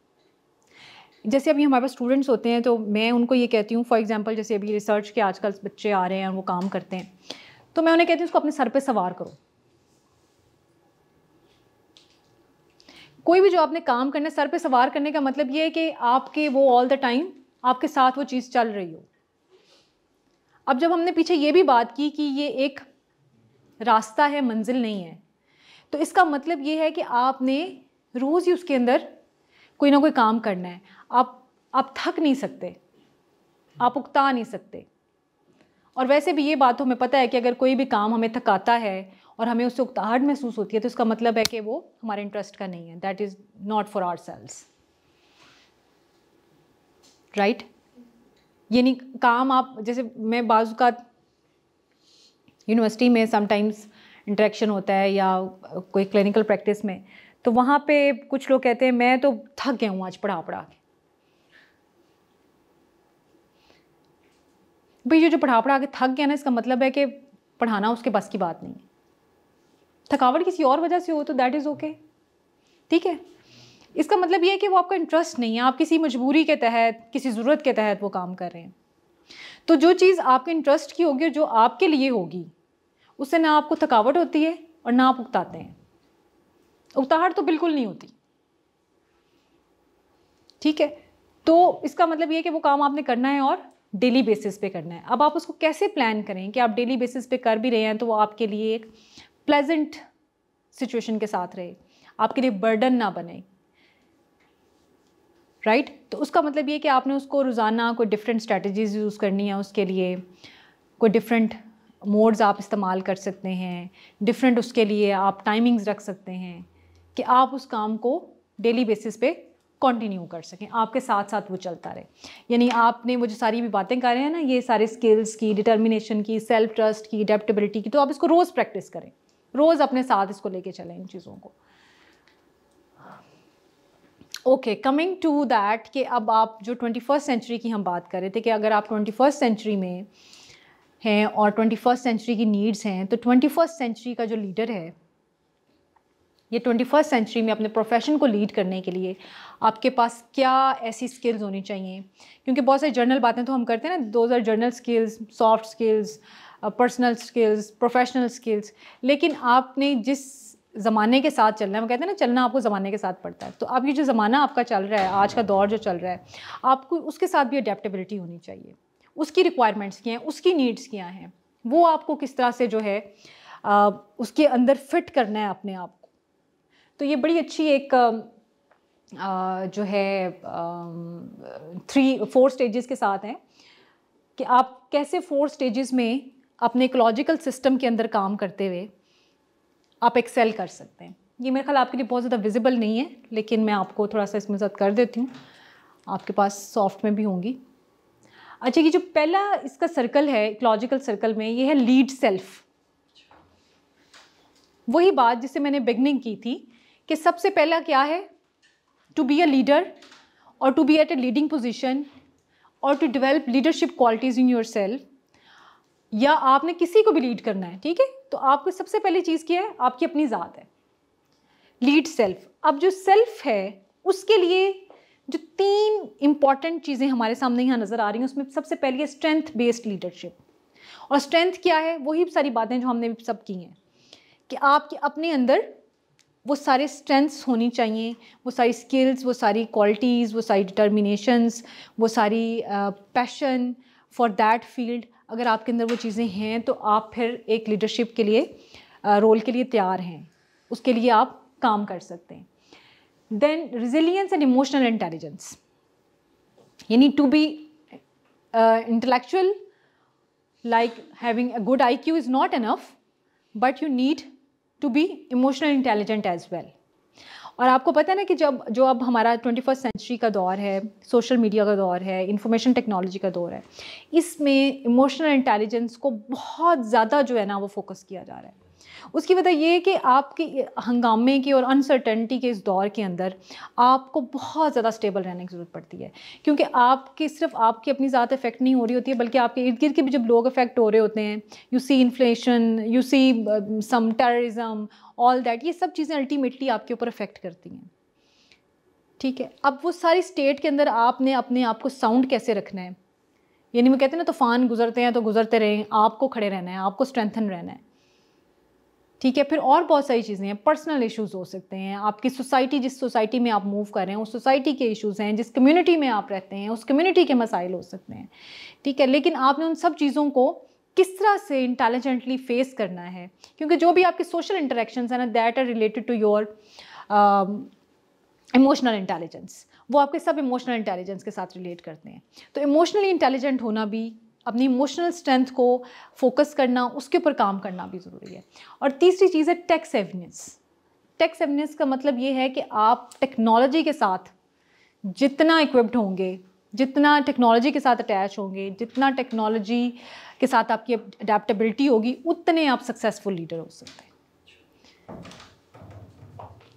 जैसे अभी हमारे पास स्टूडेंट्स होते हैं तो मैं उनको ये कहती हूँ फॉर एग्ज़ाम्पल जैसे अभी रिसर्च के आजकल बच्चे आ रहे हैं और वो काम करते हैं तो मैं उन्हें कहती हूँ उसको अपने सर पे सवार करो कोई भी जो आपने काम करना है सर पे सवार करने का मतलब ये है कि आपके वो ऑल द टाइम आपके साथ वो चीज़ चल रही हो अब जब हमने पीछे ये भी बात की कि ये एक रास्ता है मंजिल नहीं है तो इसका मतलब ये है कि आपने रोज़ ही उसके अंदर कोई ना कोई काम करना है आप आप थक नहीं सकते आप उकता नहीं सकते और वैसे भी ये बात हमें पता है कि अगर कोई भी काम हमें थकाता है और हमें उससे उकताहट महसूस होती है तो इसका मतलब है कि वो हमारे इंटरेस्ट का नहीं है that is not for ourselves right यानी काम आप जैसे मैं बाजू का यूनिवर्सिटी में समटाइम्स इंटरेक्शन होता है या कोई क्लिनिकल प्रैक्टिस में तो वहाँ पे कुछ लोग कहते हैं मैं तो थक गया हूँ आज पढ़ा पढ़ा के भाई ये जो पढ़ा पढ़ा के थक गया ना इसका मतलब है कि पढ़ाना उसके बस की बात नहीं है थकावट किसी और वजह से हो तो दैट इज़ ओके ठीक है इसका मतलब ये है कि वो आपका इंटरेस्ट नहीं है आप किसी मजबूरी के तहत किसी ज़रूरत के तहत वो काम कर रहे हैं तो जो चीज़ आपके इंटरेस्ट की होगी और जो आपके लिए होगी उससे ना आपको थकावट होती है और ना आप उकताते हैं उकताहट तो बिल्कुल नहीं होती ठीक है तो इसका मतलब ये है कि वो काम आपने करना है और डेली बेसिस पे करना है अब आप उसको कैसे प्लान करें कि आप डेली बेसिस पे कर भी रहे हैं तो वो आपके लिए एक प्लेजेंट सिचुएशन के साथ रहे आपके लिए बर्डन ना बने राइट right? तो उसका मतलब ये कि आपने उसको रोज़ाना कोई डिफरेंट स्ट्रेटजीज यूज़ करनी है उसके लिए कोई डिफरेंट मोड्स आप इस्तेमाल कर सकते हैं डिफरेंट उसके लिए आप टाइमिंग्स रख सकते हैं कि आप उस काम को डेली बेसिस पे कंटिन्यू कर सकें आपके साथ साथ वो चलता रहे यानी आपने वो जो सारी भी बातें कर रहे हैं ना ये सारे स्किल्स की डिटर्मिनेशन की सेल्फ ट्रस्ट की अडेप्टबिलिटी की तो आप इसको रोज़ प्रैक्टिस करें रोज़ अपने साथ इसको लेके चलें इन चीज़ों को ओके कमिंग टू दैट कि अब आप जो ट्वेंटी फर्स्ट सेंचुरी की हम बात कर रहे थे कि अगर आप ट्वेंटी फर्स्ट सेंचुरी में हैं और ट्वेंटी फर्स्ट सेंचुरी की नीड्स हैं तो ट्वेंटी फर्स्ट सेंचुरी का जो लीडर है ये ट्वेंटी फर्स्ट सेंचुरी में अपने प्रोफेशन को लीड करने के लिए आपके पास क्या ऐसी स्किल्स होनी चाहिए क्योंकि बहुत सारी जर्नल बातें तो हम करते हैं ना those are general skills soft skills personal skills professional skills लेकिन आपने जिस ज़माने के साथ चलना है वो कहते हैं ना चलना आपको ज़माने के साथ पड़ता है तो अब ये जो ज़माना आपका चल रहा है आज का दौर जो चल रहा है आपको उसके साथ भी अडेप्टबिलिटी होनी चाहिए उसकी रिक्वायरमेंट्स क्या हैं उसकी नीड्स क्या हैं वो आपको किस तरह से जो है आ, uh, उसके अंदर फिट करना है अपने आप तो ये बड़ी अच्छी एक आ, जो है थ्री फोर स्टेजेस के साथ हैं कि आप कैसे फोर स्टेजेस में अपने इकोलॉजिकल सिस्टम के अंदर काम करते हुए आप एक्सेल कर सकते हैं ये मेरे ख्याल आपके लिए बहुत ज़्यादा विजिबल नहीं है लेकिन मैं आपको थोड़ा सा इसमें साथ कर देती हूँ आपके पास सॉफ्ट में भी होंगी अच्छा ये जो पहला इसका सर्कल है इकोलॉजिकल सर्कल में ये है लीड सेल्फ वही बात जिसे मैंने बिगनिंग की थी कि सबसे पहला क्या है टू बी अ लीडर और to be at a leading position और to develop leadership qualities in your self या आपने किसी को भी लीड करना है ठीक है तो आपको सबसे पहली चीज़ क्या है आपकी अपनी ज़ात है लीड सेल्फ अब जो सेल्फ है उसके लिए जो तीन इम्पॉर्टेंट चीज़ें हमारे सामने यहाँ नज़र आ रही हैं उसमें सबसे पहली है स्ट्रेंथ बेस्ड लीडरशिप और स्ट्रेंथ क्या है वही सारी बातें जो हमने सब की हैं कि आपके अपने अंदर वो सारे स्ट्रेंथ्स होनी चाहिए वो सारी स्किल्स वो सारी क्वालिटीज़ वो सारी डिटर्मिनेशंस वो सारी पैशन फॉर दैट फील्ड अगर आपके अंदर वो चीज़ें हैं तो आप फिर एक लीडरशिप के लिए रोल के लिए तैयार हैं उसके लिए आप काम कर सकते हैं then resilience and emotional intelligence यानी to be intellectual having a good I Q is not enough but you need to be emotional intelligent as well और आपको पता है ना कि जब जो अब हमारा ट्वेंटी फर्स्ट सेंचुरी का दौर है सोशल मीडिया का दौर है इन्फॉर्मेशन टेक्नोलॉजी का दौर है इसमें इमोशनल इंटेलिजेंस को बहुत ज़्यादा जो है ना वो फोकस किया जा रहा है उसकी वजह यह है कि आपकी हंगामे के और अनसर्टेनिटी के इस दौर के अंदर आपको बहुत ज़्यादा स्टेबल रहने की ज़रूरत पड़ती है क्योंकि आपकी सिर्फ आपकी अपनी ज़्यादा इफेक्ट नहीं हो रही होती है बल्कि आपके इर्द गिर्द के भी जब लोग इफेक्ट हो रहे होते हैं you see inflation you see some terrorism all that ये सब चीज़ें अल्टीमेटली आपके ऊपर इफेक्ट करती हैं ठीक है अब वो सारी स्टेट के अंदर आपने अपने आप को साउंड कैसे रखना है यानी वो कहते हैं ना तूफान गुजरते हैं तो गुजरते रहें आपको खड़े रहना है आपको स्ट्रेंथन रहना है ठीक है फिर और बहुत सारी चीज़ें हैं पर्सनल इश्यूज हो सकते हैं आपकी सोसाइटी जिस सोसाइटी में आप मूव कर रहे हैं उस सोसाइटी के इश्यूज़ हैं जिस कम्युनिटी में आप रहते हैं उस कम्युनिटी के मसाइल हो सकते हैं ठीक है लेकिन आपने उन सब चीज़ों को किस तरह से इंटेलिजेंटली फेस करना है क्योंकि जो भी आपके सोशल इंटरेक्शन है ना that are related to your emotional intelligence वो आपके सब इमोशनल इंटेलिजेंस के साथ रिलेट करते हैं तो इमोशनली इंटेलिजेंट होना भी अपनी इमोशनल स्ट्रेंथ को फोकस करना उसके ऊपर काम करना भी ज़रूरी है और तीसरी चीज़ है टैक्स एविनेंस टैक्स एविनेंस का मतलब ये है कि आप टेक्नोलॉजी के साथ जितना इक्विप्ड होंगे जितना टेक्नोलॉजी के साथ अटैच होंगे जितना टेक्नोलॉजी के साथ आपकी अडेप्टबिलिटी होगी उतने आप सक्सेसफुल लीडर हो सकते हैं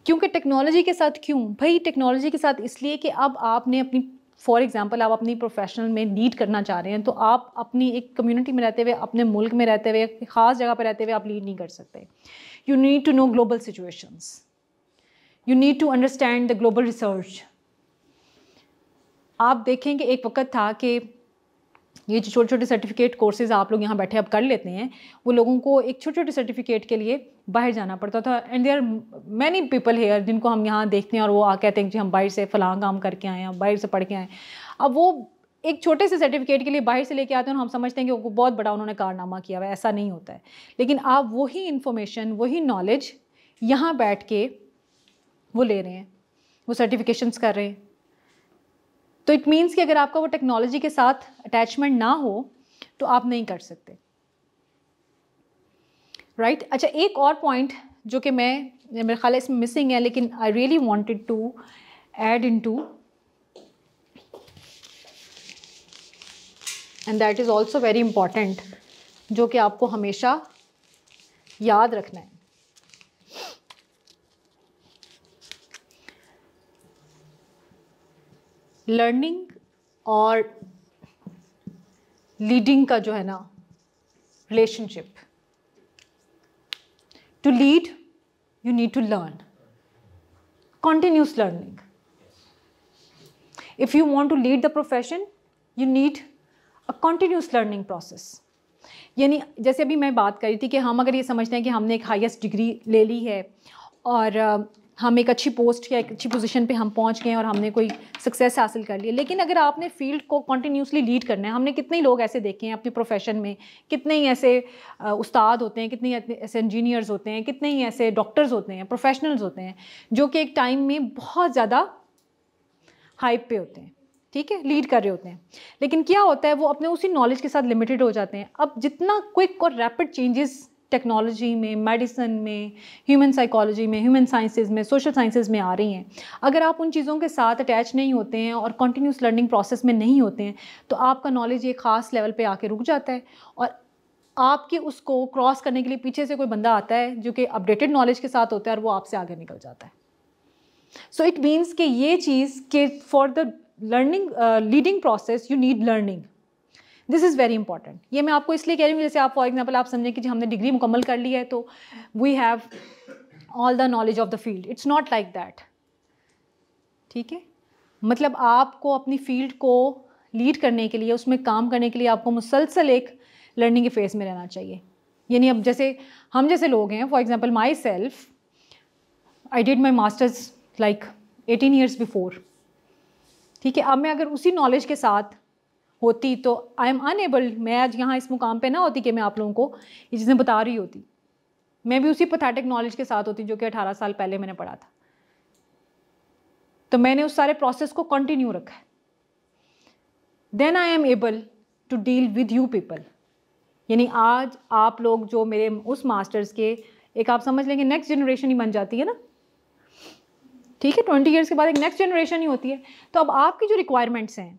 क्योंकि टेक्नोलॉजी के साथ क्यों भाई टेक्नोलॉजी के साथ इसलिए कि अब आपने अपनी फॉर एग्ज़ाम्पल आप अपनी प्रोफेशनल में लीड करना चाह रहे हैं तो आप अपनी एक कम्युनिटी में रहते हुए अपने मुल्क में रहते हुए ख़ास जगह पर रहते हुए आप लीड नहीं कर सकते you need to know global situations you need to understand the global research आप देखें कि एक वक्त था कि ये जो छोटे छोटे सर्टिफिकेट कोर्सेज़ आप लोग यहाँ बैठे अब कर लेते हैं वो लोगों को एक छोटे छोटे सर्टिफिकेट के लिए बाहर जाना पड़ता था and there many people here जिनको हम यहाँ देखते हैं और वो आ कहते हैं कि हम बाहर से फलां काम करके आए हैं बाहर से पढ़ के आए अब वो एक छोटे से सर्टिफिकेट के लिए बाहर से लेके आते हैं और हम समझते हैं कि वो बहुत बड़ा उन्होंने कारनामा किया हुआ है ऐसा नहीं होता है लेकिन आप वही इन्फॉर्मेशन वही नॉलेज यहाँ बैठ के वो ले रहे हैं वो सर्टिफिकेशंस कर रहे हैं तो इट मीन्स कि अगर आपका वो टेक्नोलॉजी के साथ अटैचमेंट ना हो तो आप नहीं कर सकते राइट right? अच्छा एक और पॉइंट जो कि मैं मेरे ख्याल इसमें मिसिंग है लेकिन I really wanted to add in to and that is also very important जो कि आपको हमेशा याद रखना है लर्निंग और लीडिंग का जो है ना relationship to lead you need to learn continuous learning if you want to lead the profession you need a continuous learning process यानी जैसे अभी मैं बात कर रही थी कि हम अगर ये समझते हैं कि हमने एक हाइस्ट डिग्री ले ली है और हम एक अच्छी पोस्ट या एक अच्छी पोजीशन पे हम पहुंच गए और हमने कोई सक्सेस हासिल कर ली लेकिन अगर आपने फील्ड को कंटिन्यूसली लीड करना है हमने कितने लोग ऐसे देखे हैं अपने प्रोफेशन में कितने ही ऐसे उस्ताद होते हैं कितने ऐसे इंजीनियर्स होते हैं कितने ही ऐसे डॉक्टर्स होते हैं प्रोफेशनल्स होते हैं जो कि एक टाइम में बहुत ज़्यादा हाइप पे होते हैं ठीक है लीड कर रहे होते हैं लेकिन क्या होता है वो अपने उसी नॉलेज के साथ लिमिटेड हो जाते हैं अब जितना क्विक और रैपिड चेंजेस टेक्नोलॉजी में मेडिसन में ह्यूमन साइकोलॉजी में ह्यूमन साइंसेज में सोशल साइंसेज में आ रही हैं अगर आप उन चीज़ों के साथ अटैच नहीं होते हैं और कंटिन्यूस लर्निंग प्रोसेस में नहीं होते हैं तो आपका नॉलेज एक ख़ास लेवल पर आके रुक जाता है और आपके उसको क्रॉस करने के लिए पीछे से कोई बंदा आता है जो कि अपडेटेड नॉलेज के साथ होता है और वो आपसे आगे निकल जाता है सो इट मीन्स कि ये चीज़ के for the learning leading process you need learning this is very important ये मैं आपको इसलिए कह रही हूँ जैसे आप फॉर एग्जाम्पल आप समझें कि जी हमने डिग्री मुकम्मल कर ली है तो we have all the knowledge of the field it's not like that ठीक है मतलब आपको अपनी फील्ड को लीड करने के लिए उसमें काम करने के लिए आपको मुसलसल एक लर्निंग के फेज़ में रहना चाहिए यानी अब जैसे हम जैसे लोग हैं for example my self I did my masters like eighteen years before ठीक है अब मैं अगर उसी नॉलेज के साथ होती तो आई एम अनएबल मैं आज यहाँ इस मुकाम पे ना होती कि मैं आप लोगों को ये चीज़ें बता रही होती मैं भी उसी पथेटिक नॉलेज के साथ होती जो कि अठारह साल पहले मैंने पढ़ा था तो मैंने उस सारे प्रोसेस को कंटिन्यू रखा है then I am able to deal with you people यानी आज आप लोग जो मेरे उस मास्टर्स के एक आप समझ लेंगे नेक्स्ट जनरेशन ही बन जाती है ना ठीक है ट्वेंटी ईयर्स के बाद एक नेक्स्ट जनरेशन ही होती है तो अब आपकी जो रिक्वायरमेंट्स हैं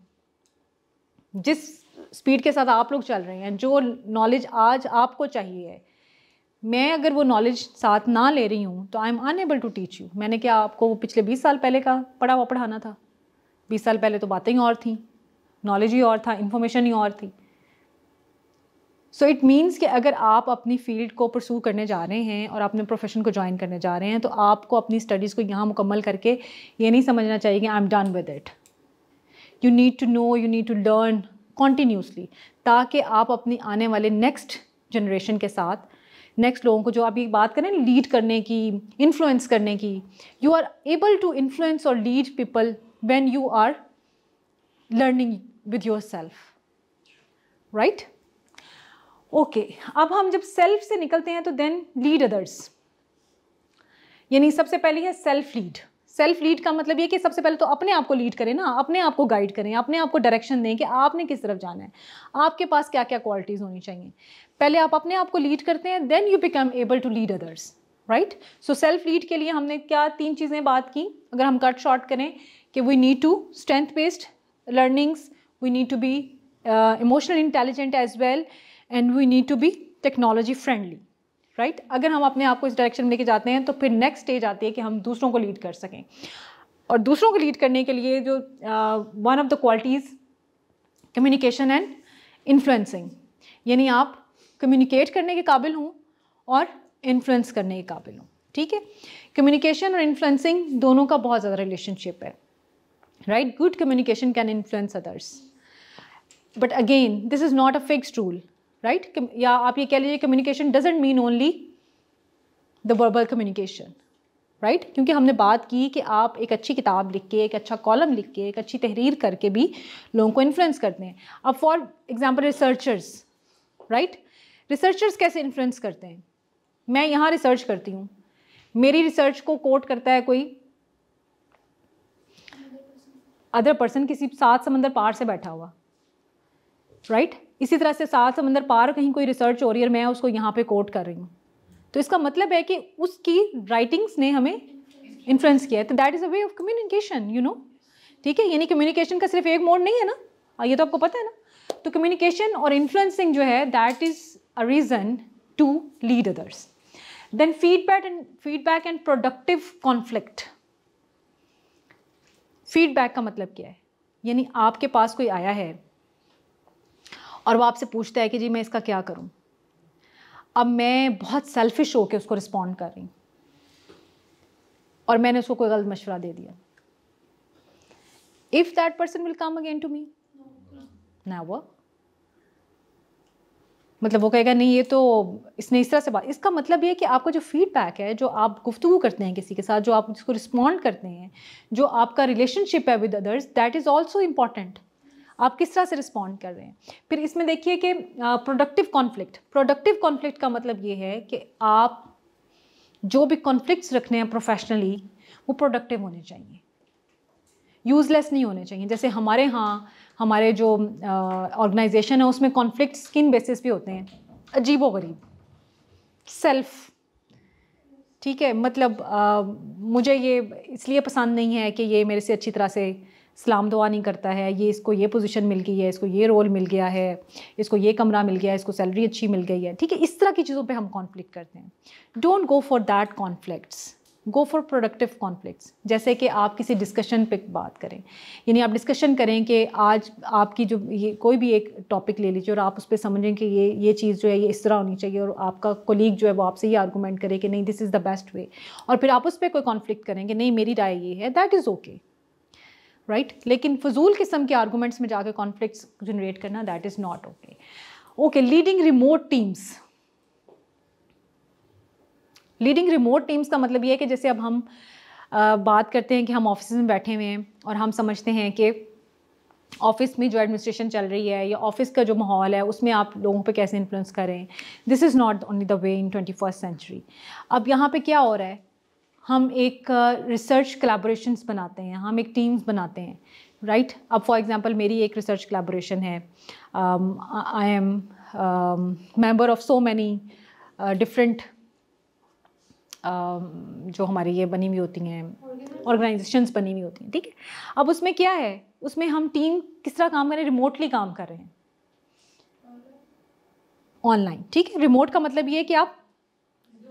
जिस स्पीड के साथ आप लोग चल रहे हैं जो नॉलेज आज आपको चाहिए मैं अगर वो नॉलेज साथ ना ले रही हूँ तो I am unable to teach you मैंने क्या आपको वो पिछले बीस साल पहले का पढ़ा हुआ पढ़ाना था बीस साल पहले तो बातें ही और थी नॉलेज ही और था इन्फॉर्मेशन ही और थी सो इट मीन्स कि अगर आप अपनी फील्ड को प्रसू करने जा रहे हैं और अपने प्रोफेशन को ज्वाइन करने जा रहे हैं तो आपको अपनी स्टडीज़ को यहाँ मुकम्मल करके ये नहीं समझना चाहिए कि I am done with it you need to know you need to learn continuously ताकि आप अपनी आने वाले नेक्स्ट जनरेशन के साथ नेक्स्ट लोगों को जो आप ये बात करें लीड करने की इन्फ्लुएंस करने की you are able to influence और lead people when you are learning with your self right okay अब हम जब सेल्फ से निकलते हैं तो देन लीड अदर्स यानी सबसे पहली है सेल्फ लीड सेल्फ लीड का मतलब ये कि सबसे पहले तो अपने आप को लीड करें ना अपने आप को गाइड करें अपने आप को डायरेक्शन दें कि आपने किस तरफ जाना है आपके पास क्या क्या क्वालिटीज़ होनी चाहिए पहले आप अपने आप को लीड करते हैं then you become able to lead others right so self lead के लिए हमने क्या तीन चीज़ें बात की अगर हम कट शॉर्ट करें कि we need to strength based learnings we need to be emotional intelligent as well and we need to be technology friendly right right? अगर हम अपने आप को इस डायरेक्शन में लेके जाते हैं तो फिर नेक्स्ट स्टेज आती है कि हम दूसरों को लीड कर सकें और दूसरों को लीड करने के लिए जो one of the qualities communication and influencing यानी आप कम्युनिकेट करने के काबिल हों और इन्फ्लुएंस करने के काबिल हों ठीक है कम्युनिकेशन और इन्फ्लुएंसिंग दोनों का बहुत ज़्यादा रिलेशनशिप है right good communication can influence others but again this is not a fix rule right right? या आप ये कह लीजिए communication doesn't mean only the verbal communication right क्योंकि हमने बात की कि आप एक अच्छी किताब लिख के एक अच्छा कॉलम लिख के एक अच्छी तहरीर करके भी लोगों को इन्फ्लुएंस करते हैं अब for example researchers right researchers कैसे इन्फ्लुएंस करते हैं मैं यहाँ रिसर्च करती हूँ मेरी रिसर्च को कोट करता है कोई अदर पर्सन किसी सात समंदर पार से बैठा हुआ राइट right? इसी तरह से सात समंदर पार कहीं कोई रिसर्च हो रही है मैं उसको यहाँ पे कोट कर रही हूँ तो इसका मतलब है कि उसकी राइटिंग्स ने हमें इन्फ्लुएंस किया है तो that is a way of communication you know ठीक है यानी कम्युनिकेशन का सिर्फ एक मोड नहीं है ना हाँ, ये तो आपको पता है ना तो कम्युनिकेशन और इन्फ्लुएंसिंग जो है that is a reason to lead others then feedback and feedback and productive conflict feedback का मतलब क्या है यानी आपके पास कोई आया है और वो आपसे पूछता है कि जी मैं इसका क्या करूँ अब मैं बहुत सेल्फिश होकर उसको रिस्पॉन्ड कर रही और मैंने उसको कोई गलत मशवरा दे दिया if that person will come again to me ना वो मतलब वो कहेगा नहीं ये तो इसने इस तरह से बात इसका मतलब ये है कि आपका जो फीडबैक है जो आप गुफ्तु करते हैं किसी के साथ जो आप उसको रिस्पॉन्ड करते हैं जो आपका रिलेशनशिप है with others that is also important आप किस तरह से रिस्पॉन्ड कर रहे हैं फिर इसमें देखिए कि प्रोडक्टिव कॉन्फ्लिक्ट प्रोडक्टिव कॉन्फ्लिक्ट का मतलब ये है कि आप जो भी कॉन्फ्लिक्ट्स रखने हैं प्रोफेशनली वो प्रोडक्टिव होने चाहिए यूज़लेस नहीं होने चाहिए जैसे हमारे यहाँ हमारे जो ऑर्गेनाइजेशन है उसमें कॉन्फ्लिक्ट किन बेसिस भी होते हैं अजीबो गरीब सेल्फ ठीक है मतलब आ, मुझे ये इसलिए पसंद नहीं है कि ये मेरे से अच्छी तरह से सलाम दुआ नहीं करता है ये इसको ये पोजीशन मिल गई है इसको ये रोल मिल गया है इसको ये कमरा मिल गया है इसको सैलरी अच्छी मिल गई है ठीक है इस तरह की चीज़ों पे हम कॉन्फ्लिक्ट करते हैं don't go for that conflicts go for productive conflicts जैसे कि आप किसी डिस्कशन पे बात करें यानी आप डिस्कशन करें कि आज आपकी जो ये कोई भी एक टॉपिक ले लीजिए और आप उस पर समझें कि ये ये चीज़ जो है ये इस तरह होनी चाहिए और आपका कोलीग जो है वो आपसे ये आर्गूमेंट करे कि नहीं this is the best way और फिर आप उस पर कोई कॉन्फ्लिक्ट करें कि नहीं मेरी राय ये है that is okay right right? लेकिन फजूल किस्म के आर्गूमेंट्स में जाकर कॉन्फ्लिक्ट जनरेट करना that is not okay okay leading remote teams leading remote teams का मतलब ये है कि जैसे अब हम आ, बात करते हैं कि हम ऑफिस में बैठे हुए हैं और हम समझते हैं कि ऑफिस में जो एडमिनिस्ट्रेशन चल रही है या ऑफिस का जो माहौल है उसमें आप लोगों पे कैसे इन्फ्लुएंस करें this is not only the way in twenty first century अब यहाँ पे क्या हो रहा है हम एक रिसर्च कलेबोरेशन बनाते हैं हम एक टीम्स बनाते हैं राइट right? अब फॉर एग्ज़ाम्पल मेरी एक रिसर्च कलेबोरेशन है I am member of so many different जो हमारी ये बनी हुई होती हैं ऑर्गेनाइजेशंस बनी हुई होती हैं ठीक है अब उसमें क्या है उसमें हम टीम किस तरह काम कर रहे हैं रिमोटली काम कर रहे हैं ऑनलाइन ठीक है रिमोट का मतलब ये है कि आप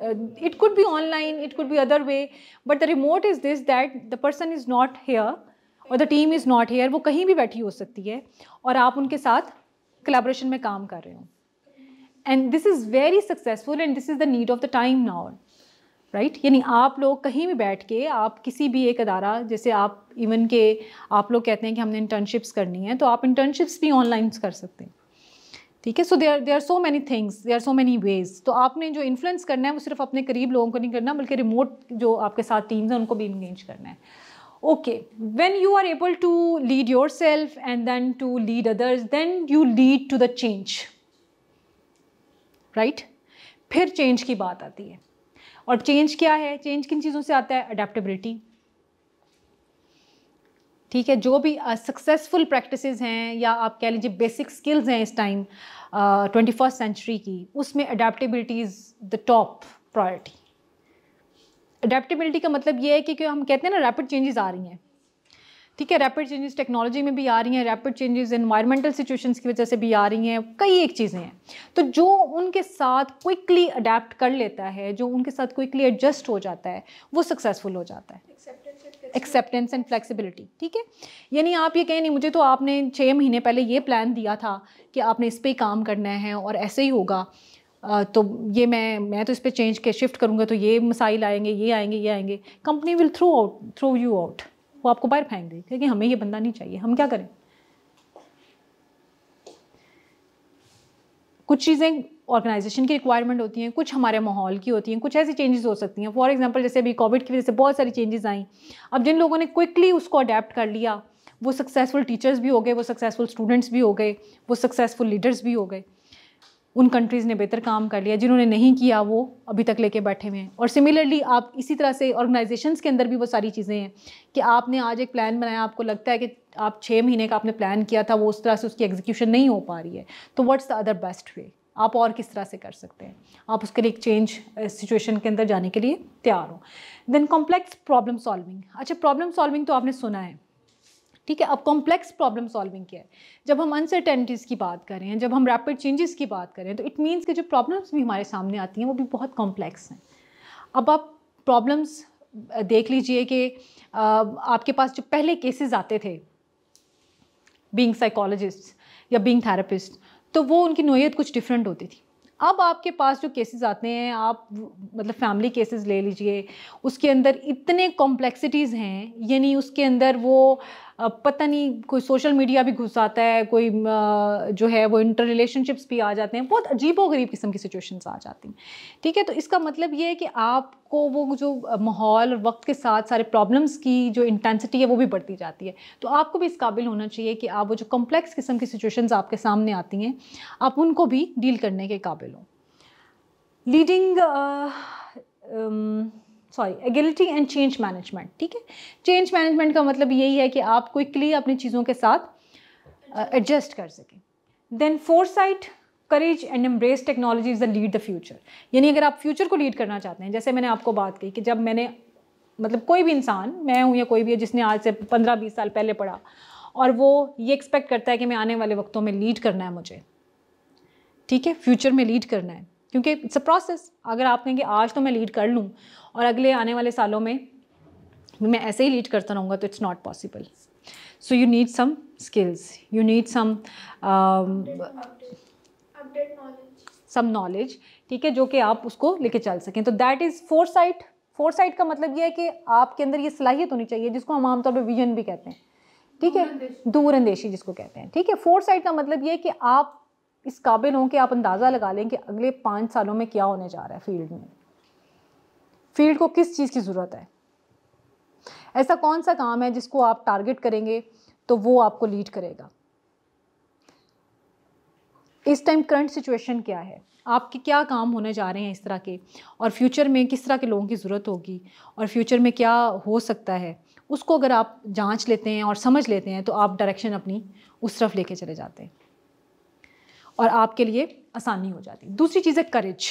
uh, it could be online, it could be other way, but the remote is this that the person is not here और the team is not here वो कहीं भी बैठी हो सकती है और आप उनके साथ कलेबोरेशन में काम कर रहे हो and this is very successful and this is the need of the time now right यानी आप लोग कहीं भी बैठ के आप किसी भी एक अदारा जैसे आप इवन के आप लोग कहते हैं कि हमने इंटर्नशिप्स करनी है तो आप इंटर्नशिप्स भी ऑनलाइन कर सकते हैं ठीक है so there there are so many things there are so many ways तो आपने जो इन्फ्लुएंस करना है वो सिर्फ अपने करीब लोगों को नहीं करना बल्कि रिमोट जो आपके साथ टीम्स हैं उनको भी इंगेज करना है okay when you are able to lead your self and then to lead others then you lead to the change right फिर चेंज की बात आती है और चेंज क्या है चेंज किन चीज़ों से आता है अडेप्टबिलिटी ठीक है जो भी सक्सेसफुल uh, प्रैक्टिस हैं या आप कह लीजिए बेसिक स्किल्स हैं इस टाइम ट्वेंटी फर्स्ट सेंचुरी की उसमें adaptability is the top priority adaptability का मतलब ये है कि, कि हम कहते हैं ना रैपिड चेंजेस आ रही हैं ठीक है रैपिड चेंजेस टेक्नोलॉजी में भी आ रही हैं रैपिड चेंजेस इन्वायरमेंटल सिचुएशंस की वजह से भी आ रही हैं कई एक चीज़ें हैं तो जो उनके साथ क्विकली अडेप्ट कर लेता है जो उनके साथ क्विकली एडजस्ट हो जाता है वो सक्सेसफुल हो जाता है एक्सेप्टेंस एंड फ्लेक्सिबिलिटी ठीक है यानी आप ये कहें नहीं मुझे तो आपने छः महीने पहले ये प्लान दिया था कि आपने इस पर ही काम करना है और ऐसे ही होगा तो ये मैं मैं तो इस पर चेंज के शिफ्ट करूँगा तो ये मसाइल आएंगे ये आएंगे ये आएंगे company will through out throw you out वो आपको बाहर फेंक देगी क्योंकि हमें ये बंदा नहीं चाहिए हम क्या करें कुछ चीज़ें ऑर्गेनाइजेशन की रिक्वायरमेंट होती हैं कुछ हमारे माहौल की होती हैं कुछ ऐसी चेंजेस हो सकती हैं फॉर एग्जांपल जैसे अभी कोविड की वजह से बहुत सारी चेंजेस आई अब जिन लोगों ने क्विकली उसको अडेप्ट कर लिया वो सक्सेसफुल टीचर्स भी हो गए वो सक्सेसफुल स्टूडेंट्स भी हो गए वो सक्सेसफुल लीडर्स भी हो गए उन कंट्रीज़ ने बेहतर काम कर लिया जिन्होंने नहीं किया वो अभी तक लेके बैठे हुए हैं और सिमिलरली आप इसी तरह से ऑर्गेनाइजेशंस के अंदर भी वो सारी चीज़ें हैं कि आपने आज एक प्लान बनाया आपको लगता है कि आप छः महीने का आपने प्लान किया था वो उस तरह से उसकी एग्जीक्यूशन नहीं हो पा रही है तो what's the other best way आप और किस तरह से कर सकते हैं आप उसके लिए एक चेंज सिचुएशन uh, के अंदर जाने के लिए तैयार हो देन कॉम्प्लेक्स प्रॉब्लम सॉल्विंग अच्छा प्रॉब्लम सॉल्विंग तो आपने सुना है ठीक है अब कॉम्प्लेक्स प्रॉब्लम सॉल्विंग क्या है जब हम अनसर्टेनिटीज़ की बात कर रहे हैं जब हम रैपिड चेंजेस की बात कर रहे हैं तो इट मीन्स कि जो प्रॉब्लम्स भी हमारे सामने आती हैं वो भी बहुत कॉम्प्लेक्स हैं अब आप प्रॉब्लम्स uh, देख लीजिए कि uh, आपके पास जो पहले केसेस आते थे बींग साइकोलॉजिस्ट या बींग थेरेपिस्ट तो वो उनकी नोयत कुछ डिफरेंट होती थी अब आपके पास जो केसेस आते हैं आप मतलब फैमिली केसेस ले लीजिए उसके अंदर इतने कॉम्प्लेक्सिटीज़ हैं यानी उसके अंदर वो पता नहीं कोई सोशल मीडिया भी घुस आता है कोई जो है वो इंटर रिलेशनशिप्स भी आ जाते हैं बहुत अजीब व गरीब किस्म की सिचुएशंस आ जाती हैं ठीक है तो इसका मतलब ये है कि आपको वो जो माहौल और वक्त के साथ सारे प्रॉब्लम्स की जो इंटेंसिटी है वो भी बढ़ती जाती है तो आपको भी इस काबिल होना चाहिए कि आप वो जो कम्प्लेक्स किस्म की सिचुएशंस आपके सामने आती हैं आप उनको भी डील करने के काबिल हों leading sorry agility and change management ठीक है चेंज मैनेजमेंट का मतलब यही है कि आप क्विकली अपनी चीज़ों के साथ एडजस्ट uh, कर सकें then foresight courage and embrace technology is the lead the future यानी अगर आप फ्यूचर को लीड करना चाहते हैं जैसे मैंने आपको बात की कि जब मैंने मतलब कोई भी इंसान मैं हूँ या कोई भी है जिसने आज से पंद्रह बीस साल पहले पढ़ा और वो ये एक्सपेक्ट करता है कि मैं आने वाले वक्तों में लीड करना है मुझे ठीक है फ्यूचर में लीड करना है क्योंकि इट्स अ प्रोसेस अगर आप कहेंगे आज तो मैं लीड कर लूँ और अगले आने वाले सालों में मैं ऐसे ही लीड करता रहूँगा तो it's not possible so you need some skills you need some some knowledge ठीक है जो कि आप उसको लेके चल सकें तो that is foresight foresight का मतलब ये है कि आपके अंदर ये सलाहियत होनी चाहिए जिसको हम आमतौर पर विजन भी कहते हैं ठीक है दूर अंदेशी जिसको कहते हैं ठीक है फोर साइट का मतलब ये है कि आप इस काबिल हों कि आप अंदाज़ा लगा लें कि अगले पाँच सालों में क्या होने जा रहा है फील्ड में फील्ड को किस चीज़ की ज़रूरत है ऐसा कौन सा काम है जिसको आप टारगेट करेंगे तो वो आपको लीड करेगा इस टाइम करंट सिचुएशन क्या है आपके क्या काम होने जा रहे हैं इस तरह के और फ्यूचर में किस तरह के लोगों की ज़रूरत होगी और फ्यूचर में क्या हो सकता है उसको अगर आप जांच लेते हैं और समझ लेते हैं तो आप डायरेक्शन अपनी उस तरफ लेके चले जाते हैं और आपके लिए आसानी हो जाती दूसरी चीज़ है करेज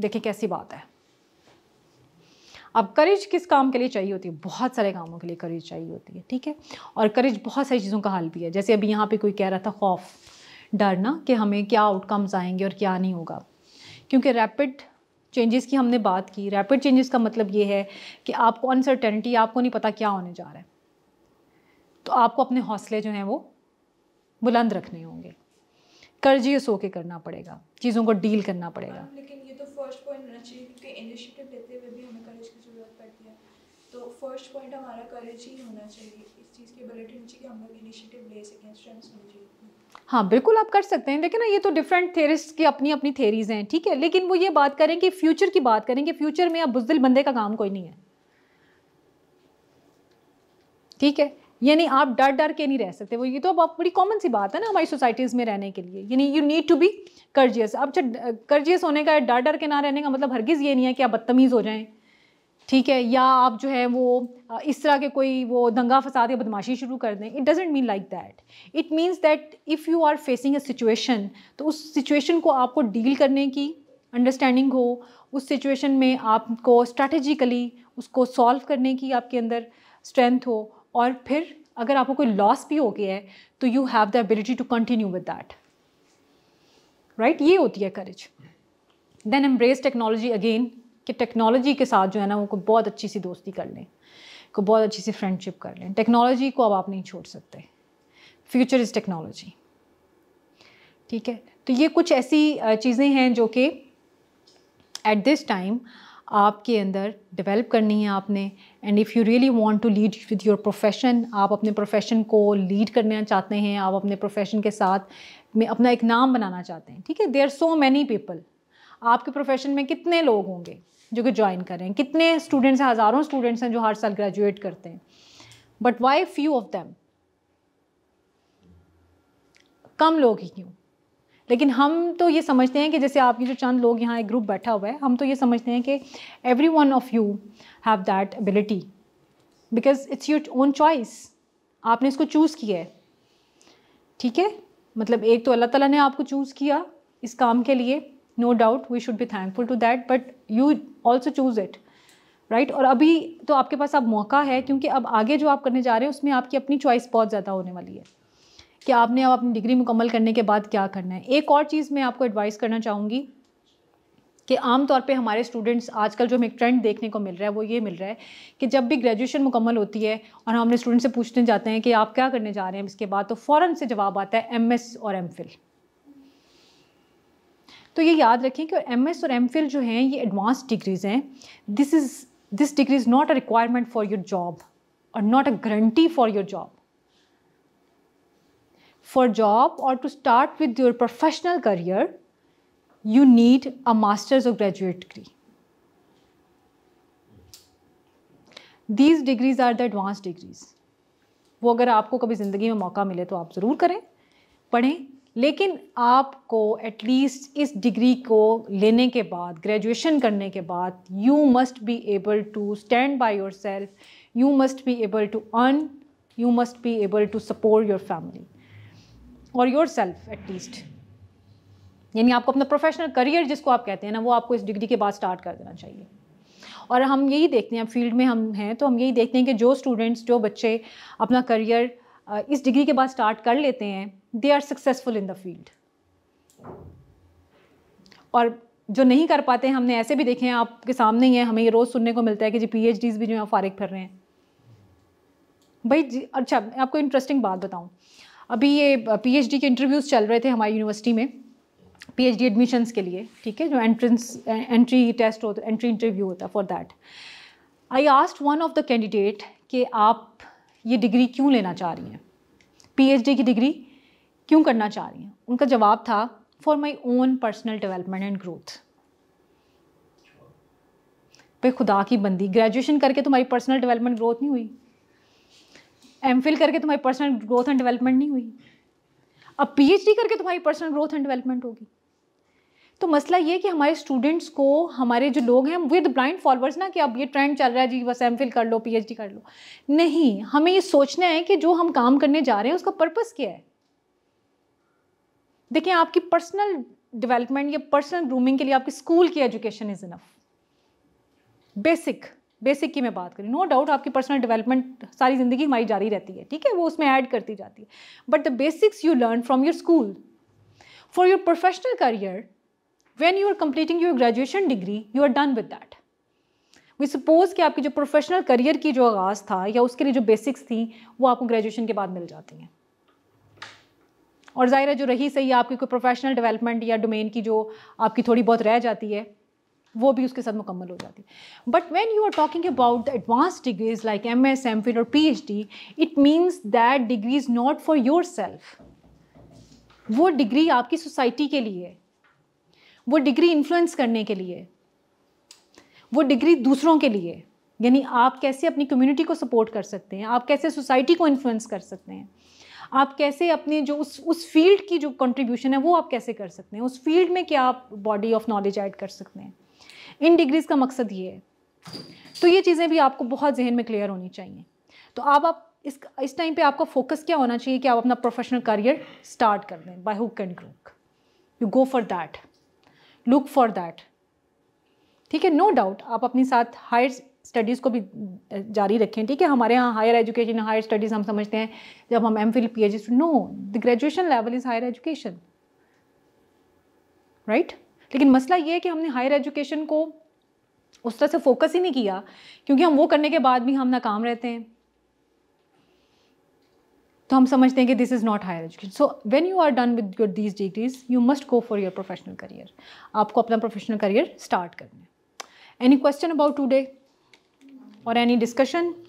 देखिए कैसी बात है अब करेज किस काम के लिए चाहिए होती है बहुत सारे कामों के लिए करेज चाहिए होती है ठीक है और करेज बहुत सारी चीज़ों का हल भी है जैसे अभी यहाँ पे कोई कह रहा था खौफ डरना कि हमें क्या आउटकम्स आएंगे और क्या नहीं होगा क्योंकि रैपिड चेंजेस की हमने बात की रैपिड चेंजेस का मतलब ये है कि आपको अनसर्टेनिटी आपको नहीं पता क्या होने जा रहा है तो आपको अपने हौसले जो हैं वो बुलंद रखने होंगे कर्जियस होके करना पड़ेगा चीज़ों को डील करना पड़ेगा लेकिन ये तो फर्स्ट पॉइंट होना चाहिए क्योंकि इनिशिएटिव लेते हुए भी हमें करेज ज़रूरत पड़ती है तो फर्स्ट पॉइंट हमारा करेज ही होना चाहिए इस चीज़ की एबिलिटी होनी चाहिए कि हम लोग इनिशिएटिव ले सकें स्ट्रेंथ समझिए हाँ बिल्कुल आप कर सकते हैं लेकिन ना ये तो डिफरेंट थेरिस्ट की अपनी अपनी थेरीज हैं ठीक है लेकिन वो ये बात करें कि फ्यूचर की बात करें कि फ्यूचर में अब बुजदिल बंदे का काम कोई नहीं है ठीक है यानी आप डर डर के नहीं रह सकते वो ये तो अब बड़ी कॉमन सी बात है ना हमारी सोसाइटीज़ में रहने के लिए यानी you need to be courageous अब कर्जियस होने का डर डर के ना रहने का मतलब हरगिज़ ये नहीं है कि आप बदतमीज़ हो जाएँ ठीक है या आप जो है वो इस तरह के कोई वो दंगा फसाद या बदमाशी शुरू कर दें it doesn't mean like that it means that if you are facing a situation तो उस सिचुएशन को आपको डील करने की अंडरस्टैंडिंग हो उस सिचुएशन में आपको स्ट्रैटेजिकली उसको सॉल्व करने की आपके अंदर स्ट्रेंथ हो और फिर अगर आपको कोई लॉस भी हो गया है तो you have the ability to continue with that right ये होती है courage then embrace technology again कि टेक्नोलॉजी के साथ जो है ना वो कोई बहुत अच्छी सी दोस्ती कर लें को बहुत अच्छी सी फ्रेंडशिप कर लें टेक्नोलॉजी को अब आप नहीं छोड़ सकते फ्यूचर इज़ टेक्नोलॉजी ठीक है तो ये कुछ ऐसी चीज़ें हैं जो कि एट दिस टाइम आपके अंदर डेवलप करनी है आपने and if you really want to lead with your profession आप अपने प्रोफेशन को लीड करना चाहते हैं आप अपने प्रोफेशन के साथ में अपना एक नाम बनाना चाहते हैं ठीक है there are so many people आपके प्रोफेशन में कितने लोग होंगे जो कि ज्वाइन कर रहे हैं कितने स्टूडेंट्स हैं हज़ारों स्टूडेंट्स हैं जो हर साल ग्रेजुएट करते हैं but why few of them come लोग ही क्यों लेकिन हम तो ये समझते हैं कि जैसे आपके जो चंद लोग यहाँ एक ग्रुप बैठा हुआ है हम तो ये समझते हैं कि every one of you have that ability because it's your own choice आपने इसको चूज़ किया है ठीक है मतलब एक तो अल्लाह ताला ने आपको चूज़ किया इस काम के लिए no doubt we should be thankful to that but you also choose it right और अभी तो आपके पास अब मौका है क्योंकि अब आगे जो आप करने जा रहे हैं उसमें आपकी अपनी चॉइस बहुत ज़्यादा होने वाली है कि आपने अब अपनी डिग्री मुकम्मल करने के बाद क्या करना है एक और चीज़ मैं आपको एडवाइस करना चाहूँगी कि आमतौर पे हमारे स्टूडेंट्स आजकल जो हमें ट्रेंड देखने को मिल रहा है वो ये मिल रहा है कि जब भी ग्रेजुएशन मुकम्मल होती है और हम अपने स्टूडेंट से पूछने जाते हैं कि आप क्या करने जा रहे हैं इसके बाद तो फ़ौरन से जवाब आता है एम और एम तो ये याद रखें कि एम एस और एम फिल जो हैं ये एडवांस डिग्रीज हैं this is this degree is not a requirement for your job और not a guarantee for your job for job और to start with your professional career you need a masters और graduate degree these degrees are the advance degrees वो अगर आपको कभी ज़िंदगी में मौका मिले तो आप ज़रूर करें पढ़ें लेकिन आपको एटलीस्ट इस डिग्री को लेने के बाद ग्रेजुएशन करने के बाद you must be able to stand by your self you must be able to earn you must be able to support your family और योर सेल्फ एटलीस्ट यानी आपको अपना प्रोफेशनल करियर जिसको आप कहते हैं ना वो आपको इस डिग्री के बाद स्टार्ट कर देना चाहिए और हम यही देखते हैं फील्ड में हम हैं तो हम यही देखते हैं कि जो स्टूडेंट्स जो बच्चे अपना करियर इस डिग्री के बाद स्टार्ट कर लेते हैं they are successful in the field और जो नहीं कर पाते हमने ऐसे भी देखे हैं आपके सामने ही है हमें ये रोज़ सुनने को मिलता है कि जी पी भी जो है फारिग कर रहे हैं भाई जी अच्छा मैं आपको इंटरेस्टिंग बात बताऊं अभी ये पीएचडी के इंटरव्यूज़ चल रहे थे हमारी यूनिवर्सिटी में पीएचडी एडमिशन्स के लिए ठीक है जो एंट्रेंस एंट्री टेस्ट होता है एंट्री इंटरव्यू होता है for that I asked one of the candidate कि आप ये डिग्री क्यों लेना चाह रही हैं पीएचडी की डिग्री क्यों करना चाह रही हैं उनका जवाब था for my own personal development and growth पे खुदा की बंदी ग्रेजुएशन करके तुम्हारी पर्सनल डेवलपमेंट ग्रोथ नहीं हुई एम करके तुम्हारी पर्सनल ग्रोथ एंड डेवलपमेंट नहीं हुई अब पीएचडी करके तुम्हारी पर्सनल ग्रोथ एंड डेवलपमेंट होगी तो मसला ये कि हमारे स्टूडेंट्स को हमारे जो लोग हैं विद ब्लाइंड फॉलोअर्स ना कि अब ये ट्रेंड चल रहा है जी बस एम कर लो डी कर लो नहीं हमें ये सोचना है कि जो हम काम करने जा रहे हैं उसका पर्पज़ क्या है देखिए आपकी पर्सनल डेवलपमेंट या पर्सनल ग्रूमिंग के लिए आपकी स्कूल की education is enough basic basic की मैं बात करी नो डाउट आपकी पर्सनल डेवलपमेंट सारी ज़िंदगी हमारी जारी रहती है ठीक है वो उसमें ऐड करती जाती है but the basics you learn from your school for your professional career when you are completing your graduation degree you are done with that we suppose कि आपकी जो प्रोफेशनल करियर की जो आगाज़ था या उसके लिए जो बेसिक्स थी वो आपको ग्रेजुएशन के बाद मिल जाती हैं और ज़ाहिर है जो रही सही आपकी कोई प्रोफेशनल डेवलपमेंट या डोमेन की जो आपकी थोड़ी बहुत रह जाती है वो भी उसके साथ मुकम्मल हो जाती है but when you are talking about the advance degrees like M S M Phil और P H D it means that degree is not for your self वो डिग्री आपकी सोसाइटी के लिए वो डिग्री इन्फ्लुएंस करने के लिए वो डिग्री दूसरों के लिए यानी आप कैसे अपनी कम्युनिटी को सपोर्ट कर सकते हैं आप कैसे सोसाइटी को इन्फ्लुएंस कर सकते हैं आप कैसे अपने जो उस उस फील्ड की जो कंट्रीब्यूशन है वो आप कैसे कर सकते हैं उस फील्ड में क्या आप बॉडी ऑफ नॉलेज ऐड कर सकते हैं इन डिग्रीज़ का मकसद ये है तो ये चीज़ें भी आपको बहुत जहन में क्लियर होनी चाहिए तो आप आप इस इस टाइम पे आपका फोकस क्या होना चाहिए कि आप अपना प्रोफेशनल करियर स्टार्ट कर दें by hook and crook you go for that look for that ठीक है नो डाउट आप अपने साथ हायर स्टडीज़ को भी जारी रखें ठीक है हमारे यहाँ हायर एजुकेशन हायर स्टडीज़ हम समझते हैं जब हम M Phil P H no the graduation level is higher education right लेकिन मसला ये है कि हमने हायर एजुकेशन को उस तरह से फोकस ही नहीं किया क्योंकि हम वो करने के बाद भी हम नाकाम रहते हैं तो हम समझते हैं कि this is not higher education so when you are done with your these degrees you must go for your professional career आपको अपना प्रोफेशनल करियर स्टार्ट करना है any question about today or any discussion?